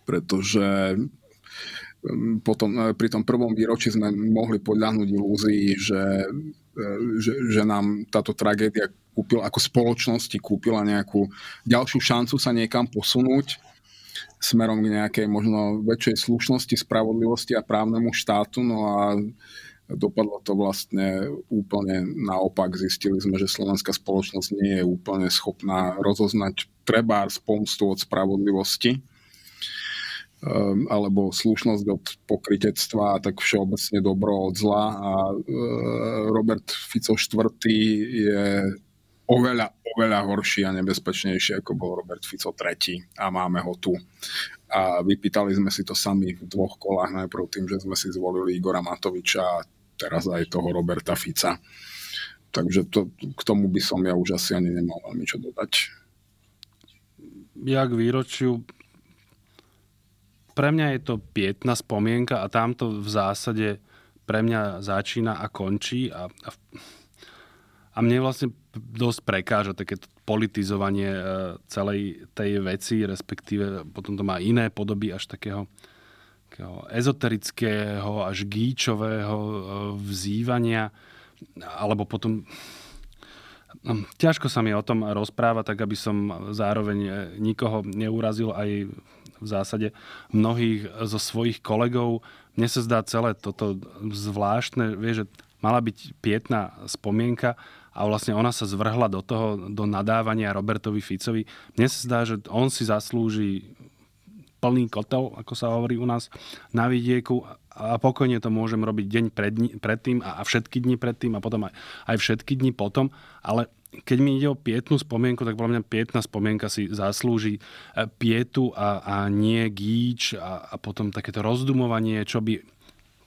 pretože potom, e, pri tom prvom výročí sme mohli podľahnúť ilúzii, že, e, že, že nám táto tragédia kúpila, ako spoločnosti kúpila nejakú ďalšiu šancu sa niekam posunúť smerom k nejakej možno väčšej slušnosti, spravodlivosti a právnemu štátu. No a dopadlo to vlastne úplne naopak. Zistili sme, že slovenská spoločnosť nie je úplne schopná rozoznať trebár z pomstu od spravodlivosti ehm, alebo slušnosť od pokritectva tak všeobecne dobro od zla. A ehm, Robert Fico IV. je oveľa, oveľa horší a nebezpečnejší, ako bol Robert Fico tretí a máme ho tu. A vypýtali sme si to sami v dvoch kolách, najprv tým, že sme si zvolili Igora Matoviča a teraz aj toho Roberta Fica. Takže to, k tomu by som ja už asi ani nemal veľmi čo dodať. Jak výročiu pre mňa je to pietná spomienka a tamto v zásade pre mňa začína a končí a, a, a mne vlastne dosť prekáža takéto politizovanie eh, celej tej veci, respektíve potom to má iné podoby až takého, takého ezoterického, až gíčového eh, vzývania, alebo potom no, Ťažko sa mi o tom rozpráva, tak aby som zároveň eh, nikoho neurazil aj v zásade mnohých zo svojich kolegov. Mne sa zdá celé toto zvláštne, vieš, že mala byť pietná spomienka, a vlastne ona sa zvrhla do toho, do nadávania Robertovi Ficovi. Mne sa zdá, že on si zaslúži plný kotel, ako sa hovorí u nás, na vidieku a pokojne to môžem robiť deň pred, predtým a, a všetky dni predtým a potom aj, aj všetky dni potom, ale keď mi ide o pietnú spomienku, tak podľa mňa pietná spomienka si zaslúži e, pietu a, a nie gíč a, a potom takéto rozdumovanie, čo by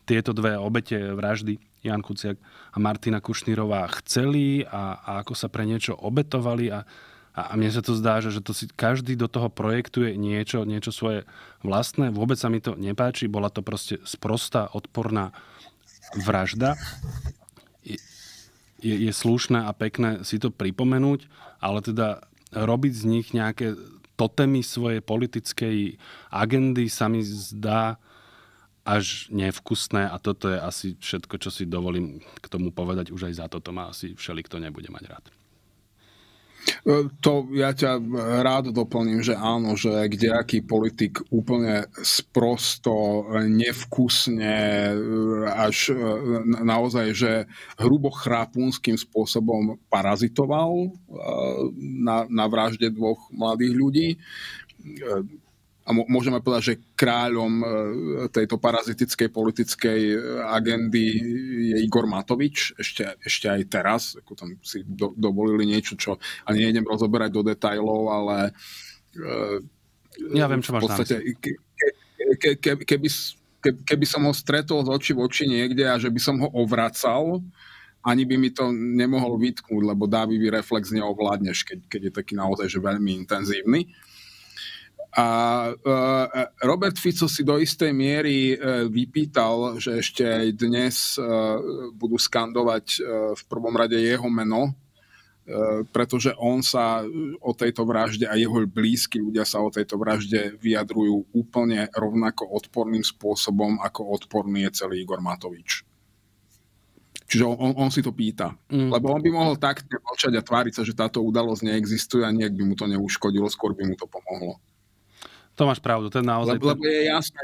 tieto dve obete vraždy Jan Kuciak a Martina Kušnírová chceli a, a ako sa pre niečo obetovali a, a, a mne sa to zdá, že, že to si každý do toho projektuje niečo, niečo svoje vlastné. Vôbec sa mi to nepáči. Bola to proste sprostá, odporná vražda. Je, je, je slušné a pekné si to pripomenúť, ale teda robiť z nich nejaké totémy svojej politickej agendy sa mi zdá až nevkusné a toto je asi všetko, čo si dovolím k tomu povedať. Už aj za toto ma asi všelikto nebude mať rád. E, to ja ťa rád doplním, že áno, že aký politik úplne sprosto, e, nevkusne, e, až naozaj, že hrubo chrápunským spôsobom parazitoval na, na vražde dvoch mladých ľudí a môžeme povedať, že kráľom e, tejto parazitickej politickej e, agendy je Igor Matovič, ešte, ešte aj teraz, ako tam si do, dovolili niečo, čo ani nejdem rozoberať do detajlov, ale e, ja viem, čo máš v podstate, ke, ke, ke, keby, ke, keby som ho stretol z oči v oči niekde a že by som ho ovracal, ani by mi to nemohol vytknúť, lebo dávivý reflex neovládneš, keď, keď je taký naozaj že veľmi intenzívny. Uh, a e, e, Robert Fico si do istej miery e, vypýtal, že ešte aj dnes budú skandovať v prvom rade jeho meno, pretože on sa o tejto vražde a jeho blízky ľudia sa o tejto vražde vyjadrujú úplne rovnako odporným spôsobom, ako odporný je celý Igor Matovič. Čiže on, on si to pýta. Mm. Lebo on by mohol tak počať a tváriť sa, že táto udalosť neexistuje a nejak by mu to neuškodilo, skôr by mu to pomohlo. To máš pravdu, ten naozaj... Lebo, lebo je jasné,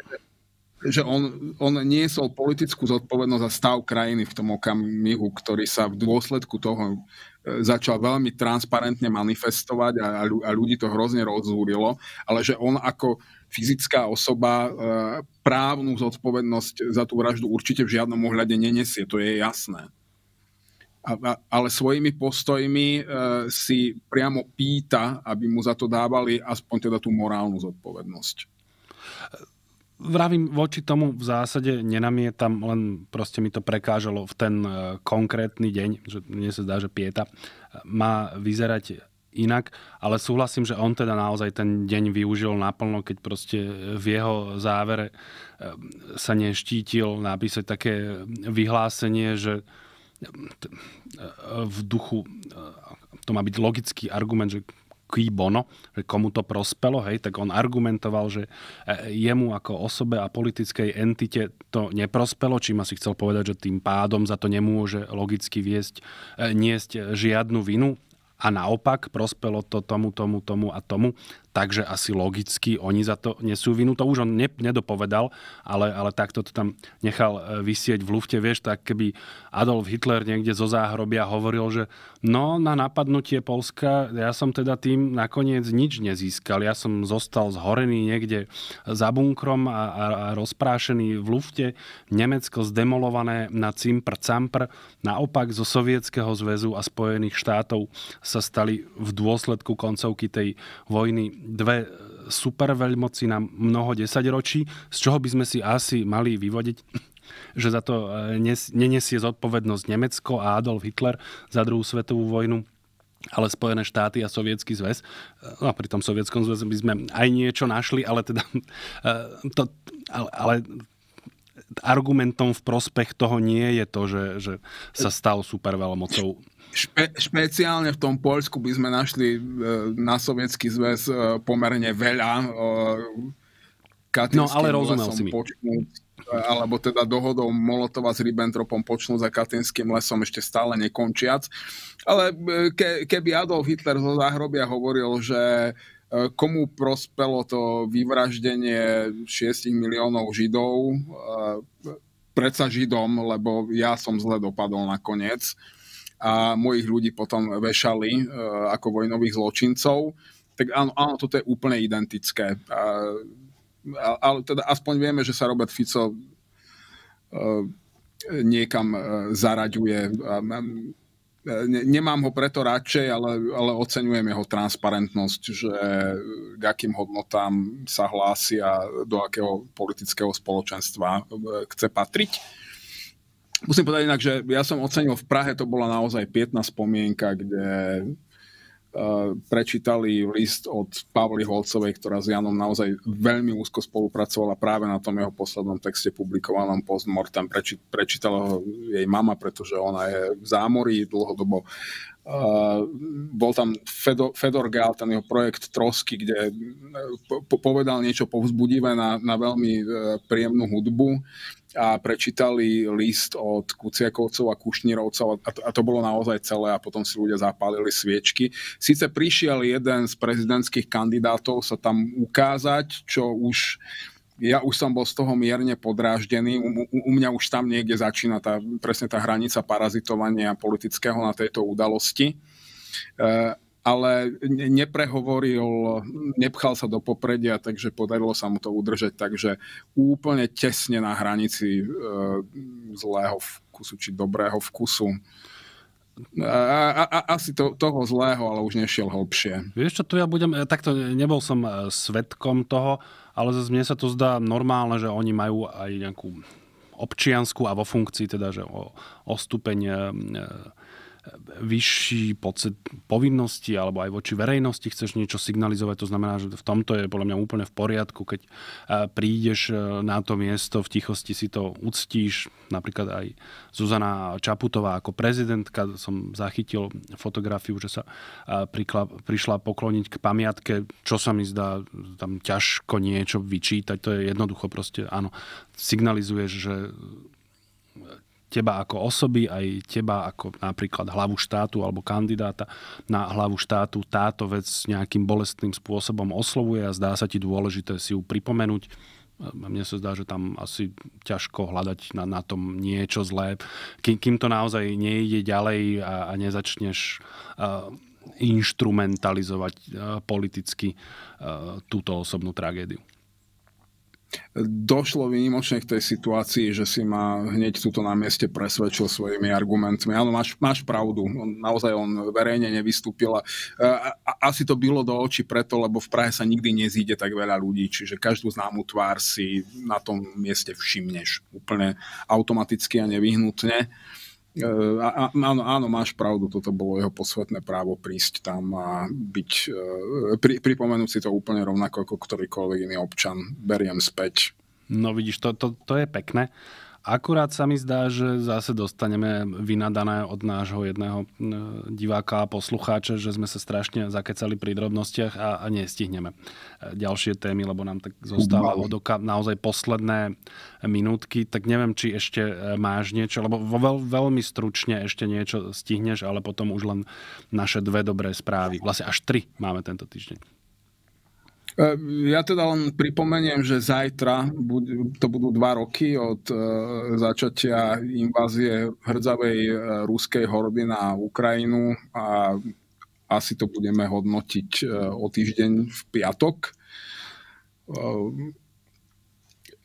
že on, on niesol politickú zodpovednosť za stav krajiny v tom okamihu, ktorý sa v dôsledku toho e, začal veľmi transparentne manifestovať a, a ľudí to hrozne rozúrilo, ale že on ako fyzická osoba e, právnu zodpovednosť za tú vraždu určite v žiadnom ohľade nenesie, to je jasné ale svojimi postojmi e, si priamo pýta, aby mu za to dávali aspoň teda tú morálnu zodpovednosť. Vravím, voči tomu v zásade nenamietam, len proste mi to prekážalo v ten e, konkrétny deň, že mne sa zdá, že pieta e, má vyzerať inak, ale súhlasím, že on teda naozaj ten deň využil naplno, keď proste v jeho závere sa neštítil napísať také vyhlásenie, že v duchu, e, to má byť logický argument, že qui bono, že komu to prospelo, hej, tak on argumentoval, že e, jemu ako osobe a politickej entite to neprospelo, čím asi chcel povedať, že tým pádom za to nemôže logicky viesť, e, niesť žiadnu vinu a naopak prospelo to tomu, tomu, tomu a tomu takže asi logicky oni za to nesú vinu. To už on ne, nedopovedal, ale, ale takto to tam nechal e, vysieť v lufte. Vieš, tak keby Adolf Hitler niekde zo záhrobia hovoril, že no na napadnutie Polska ja som teda tým nakoniec nič nezískal. Ja som zostal zhorený niekde za bunkrom a, a, a rozprášený v lufte. Nemecko zdemolované na cimpr campr. Naopak zo Sovietskeho zväzu a Spojených štátov sa stali v dôsledku koncovky tej vojny dve super veľmoci na mnoho desaťročí, z čoho by sme si asi mali vyvodiť, že za to e, nenesie zodpovednosť Nemecko a Adolf Hitler za druhú svetovú vojnu ale Spojené štáty a Sovietský zväz. No a pri tom Sovietskom zväze by sme aj niečo našli, ale teda... E, to, ale, ale argumentom v prospech toho nie je to, že, že sa stal veľmocou. Špe, špeciálne v tom Poľsku by sme našli e, na sovietský zväz e, pomerne veľa. E, Katinským no, ale rozumel si mi. Počnúť, alebo teda dohodou Molotova s Ribbentropom počnú za Katinským lesom ešte stále nekončiac. Ale ke, keby Adolf Hitler zo záhrobia hovoril, že Eh, komu prospelo to vyvraždenie 6 miliónov Židov, eh, predsa Židom, lebo ja som zle dopadol nakoniec a mojich ľudí potom vešali eh, ako vojnových zločincov. Tak áno, áno toto je úplne identické. Ale teda aspoň vieme, že sa Robert Fico niekam zaraďuje ne, nemám ho preto radšej, ale, ale oceňujem jeho transparentnosť, že k akým hodnotám sa hlási a do akého politického spoločenstva e, chce patriť. Musím povedať inak, že ja som ocenil v Prahe, to bola naozaj pietná spomienka, kde Eh, prečítali list od Pavly Holcovej, ktorá s Janom naozaj veľmi úzko spolupracovala práve na tom jeho poslednom texte publikovanom postmortem. Preči, prečítala ho jej mama, pretože ona je v zámorí dlhodobo. Uh, bol tam Fedo, Fedor Gál, ten jeho projekt Trosky, kde eh, po, povedal niečo povzbudivé na, na veľmi príjemnú hudbu a prečítali list od Kuciakovcov a Kušnírovcov a to, a to bolo naozaj celé a potom si ľudia zapálili sviečky. Sice prišiel jeden z prezidentských kandidátov sa tam ukázať, čo už ja už som bol z toho mierne podráždený. U, u, u mňa už tam niekde začína tá, presne tá hranica parazitovania politického na tejto udalosti. E, ale neprehovoril, nepchal sa do popredia, takže podarilo sa mu to udržať, takže úplne tesne na hranici e, zlého vkusu či dobrého vkusu. A, a, a, asi to, toho zlého, ale už nešiel hlbšie. Vieš čo, tu ja budem, e, takto e, nebol som e, svetkom toho, ale zase mne sa to zdá normálne, že oni majú aj nejakú občiansku a vo funkcii teda, že o, o stupeň e, vyšší pocit povinnosti alebo aj voči verejnosti chceš niečo signalizovať. To znamená, že v tomto je podľa mňa úplne v poriadku, keď e, prídeš e, na to miesto, v tichosti si to uctíš. Napríklad aj Zuzana Čaputová ako prezidentka, som zachytil fotografiu, že sa e, prikla, prišla pokloniť k pamiatke, čo sa mi zdá tam ťažko niečo vyčítať. To je jednoducho proste, áno, signalizuješ, že teba ako osoby, aj teba ako napríklad hlavu štátu alebo kandidáta na hlavu štátu táto vec nejakým bolestným spôsobom oslovuje a zdá sa ti dôležité si ju pripomenúť. Mne sa zdá, že tam asi ťažko hľadať na, na tom niečo zlé. Kým, kým to naozaj nejde ďalej a, a nezačneš uh, instrumentalizovať uh, politicky uh, túto osobnú tragédiu došlo výnimočne k tej situácii, že si ma hneď tuto na mieste presvedčil svojimi argumentmi. Áno, máš, máš pravdu. On, naozaj on verejne nevystúpil a, a, asi to bylo do očí preto, lebo v Prahe sa nikdy nezíde tak veľa ľudí, čiže každú známu tvár si na tom mieste všimneš úplne automaticky a nevyhnutne. Uh, E, áno, áno, máš pravdu, toto bolo jeho posvetné právo prísť tam a byť, e, pri, pripomenúť si to úplne rovnako ako ktorýkoľvek iný občan. Beriem späť. No vidíš, to, to, to je pekné. Akurát sa mi zdá, že zase dostaneme vynadané od nášho jedného e, diváka a poslucháča, že sme sa strašne zakecali pri drobnostiach a, a nestihneme e, ďalšie témy, lebo nám tak zostáva od oka naozaj posledné minútky. Tak neviem, či ešte e, máš niečo, lebo veľ, veľmi stručne ešte niečo stihneš, ale potom už len naše dve dobré správy. Vlastne až tri máme tento týždeň. E, ja teda len pripomeniem, že zajtra to budú dva roky od e, začatia invázie hrdzavej e, ruskej horby na Ukrajinu a asi to budeme hodnotiť o týždeň v piatok.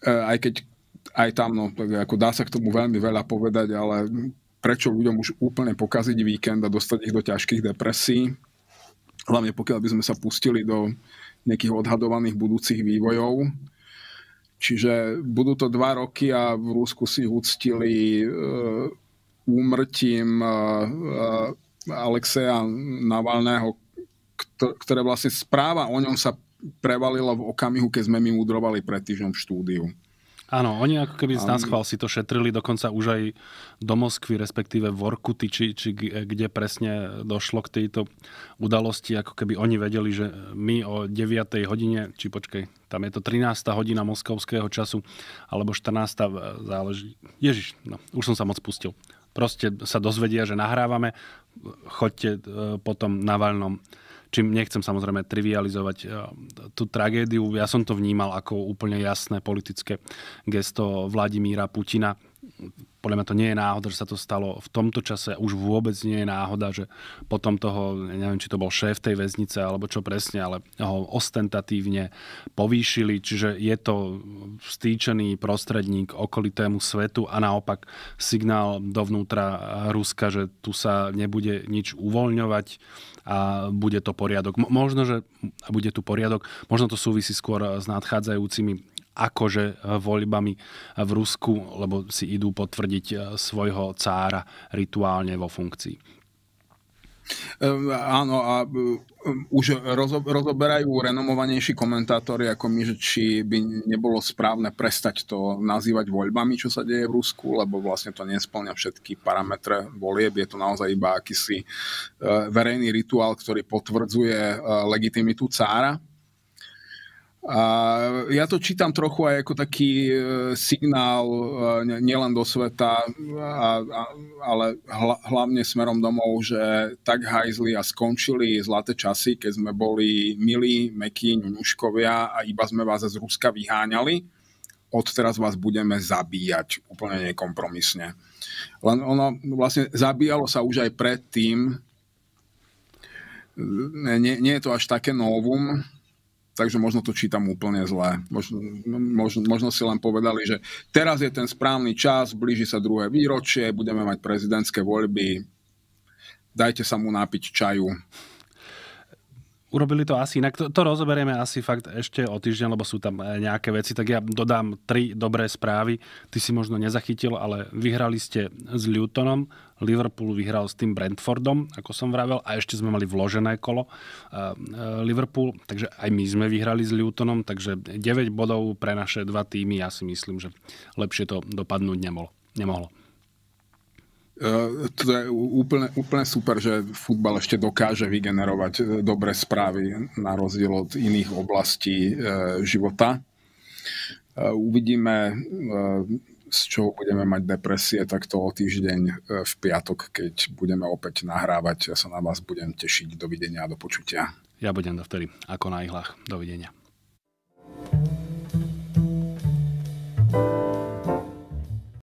Aj keď aj tam, no, ako dá sa k tomu veľmi veľa povedať, ale prečo ľuďom už úplne pokaziť víkend a dostať ich do ťažkých depresí, hlavne pokiaľ by sme sa pustili do uh, nejakých odhadovaných budúcich vývojov. Čiže budú to dva roky a v Rusku si uctili uh, úmrtím uh, Alexeja Navalného, ktoré vlastne správa o ňom sa prevalila v okamihu, keď sme mi udrovali pred týždňom v štúdiu. Áno, oni ako keby z nás chval si to šetrili dokonca už aj do Moskvy, respektíve v Orkuty, či, či kde presne došlo k tejto udalosti, ako keby oni vedeli, že my o 9. hodine, či počkej, tam je to 13. hodina moskovského času, alebo 14. záleží. Ježiš, no, už som sa moc pustil. Proste sa dozvedia, že nahrávame, choďte e, potom na vaľnom Čím nechcem samozrejme trivializovať eh, tú tragédiu, ja som to vnímal ako úplne jasné politické gesto Vladimíra Putina, podľa mňa to nie je náhoda, že sa to stalo v tomto čase. Už vôbec nie je náhoda, že potom toho, neviem, či to bol šéf tej väznice, alebo čo presne, ale ho ostentatívne povýšili. Čiže je to vstýčený prostredník okolitému svetu a naopak signál dovnútra Ruska, že tu sa nebude nič uvoľňovať a bude to poriadok. Možno, že bude tu poriadok, možno to súvisí skôr s nadchádzajúcimi akože eh, voľbami eh, v Rusku, lebo si idú potvrdiť eh, svojho cára rituálne vo funkcii. Ehm, áno, a už rozo, rozoberajú renomovanejší komentátori ako my, že či by nebolo správne prestať to nazývať voľbami, čo sa deje v Rusku, lebo vlastne to nesplňa všetky parametre volieb. Je to naozaj iba akýsi verejný rituál, ktorý potvrdzuje legitimitu cára a ja to čítam trochu aj ako taký e, signál e, nielen do sveta, a, a, ale hla, hlavne smerom domov, že tak hajzli a skončili zlaté časy, keď sme boli milí, mekí, ňuškovia a iba sme vás z Ruska vyháňali. Odteraz vás budeme zabíjať úplne nekompromisne. Len ono vlastne zabíjalo sa už aj predtým. Nie, nie je to až také novum, takže možno to čítam úplne zle. Možno, možno, možno si len povedali, že teraz je ten správny čas, blíži sa druhé výročie, budeme mať prezidentské voľby, dajte sa mu napiť čaju. Urobili to asi inak. To, to rozoberieme asi fakt ešte o týždeň, lebo sú tam e, nejaké veci. Tak ja dodám tri dobré správy. Ty si možno nezachytil, ale vyhrali ste s Lutonom. Liverpool vyhral s tým Brentfordom, ako som vravel. A ešte sme mali vložené kolo e, e, Liverpool. Takže aj my sme vyhrali s Lutonom. Takže 9 bodov pre naše dva týmy. Ja si myslím, že lepšie to dopadnúť nemohlo. nemohlo. Eh, to je úplne, úplne super, že futbal ešte dokáže vygenerovať eh, dobré správy na rozdiel od iných oblastí eh, života. Uvidíme, z čoho budeme mať depresie, tak to o týždeň v piatok, keď budeme opäť nahrávať. Ja sa na vás budem tešiť. Dovidenia a do počutia. Ja budem do vtedy, ako na ihlách. Dovidenia. thank you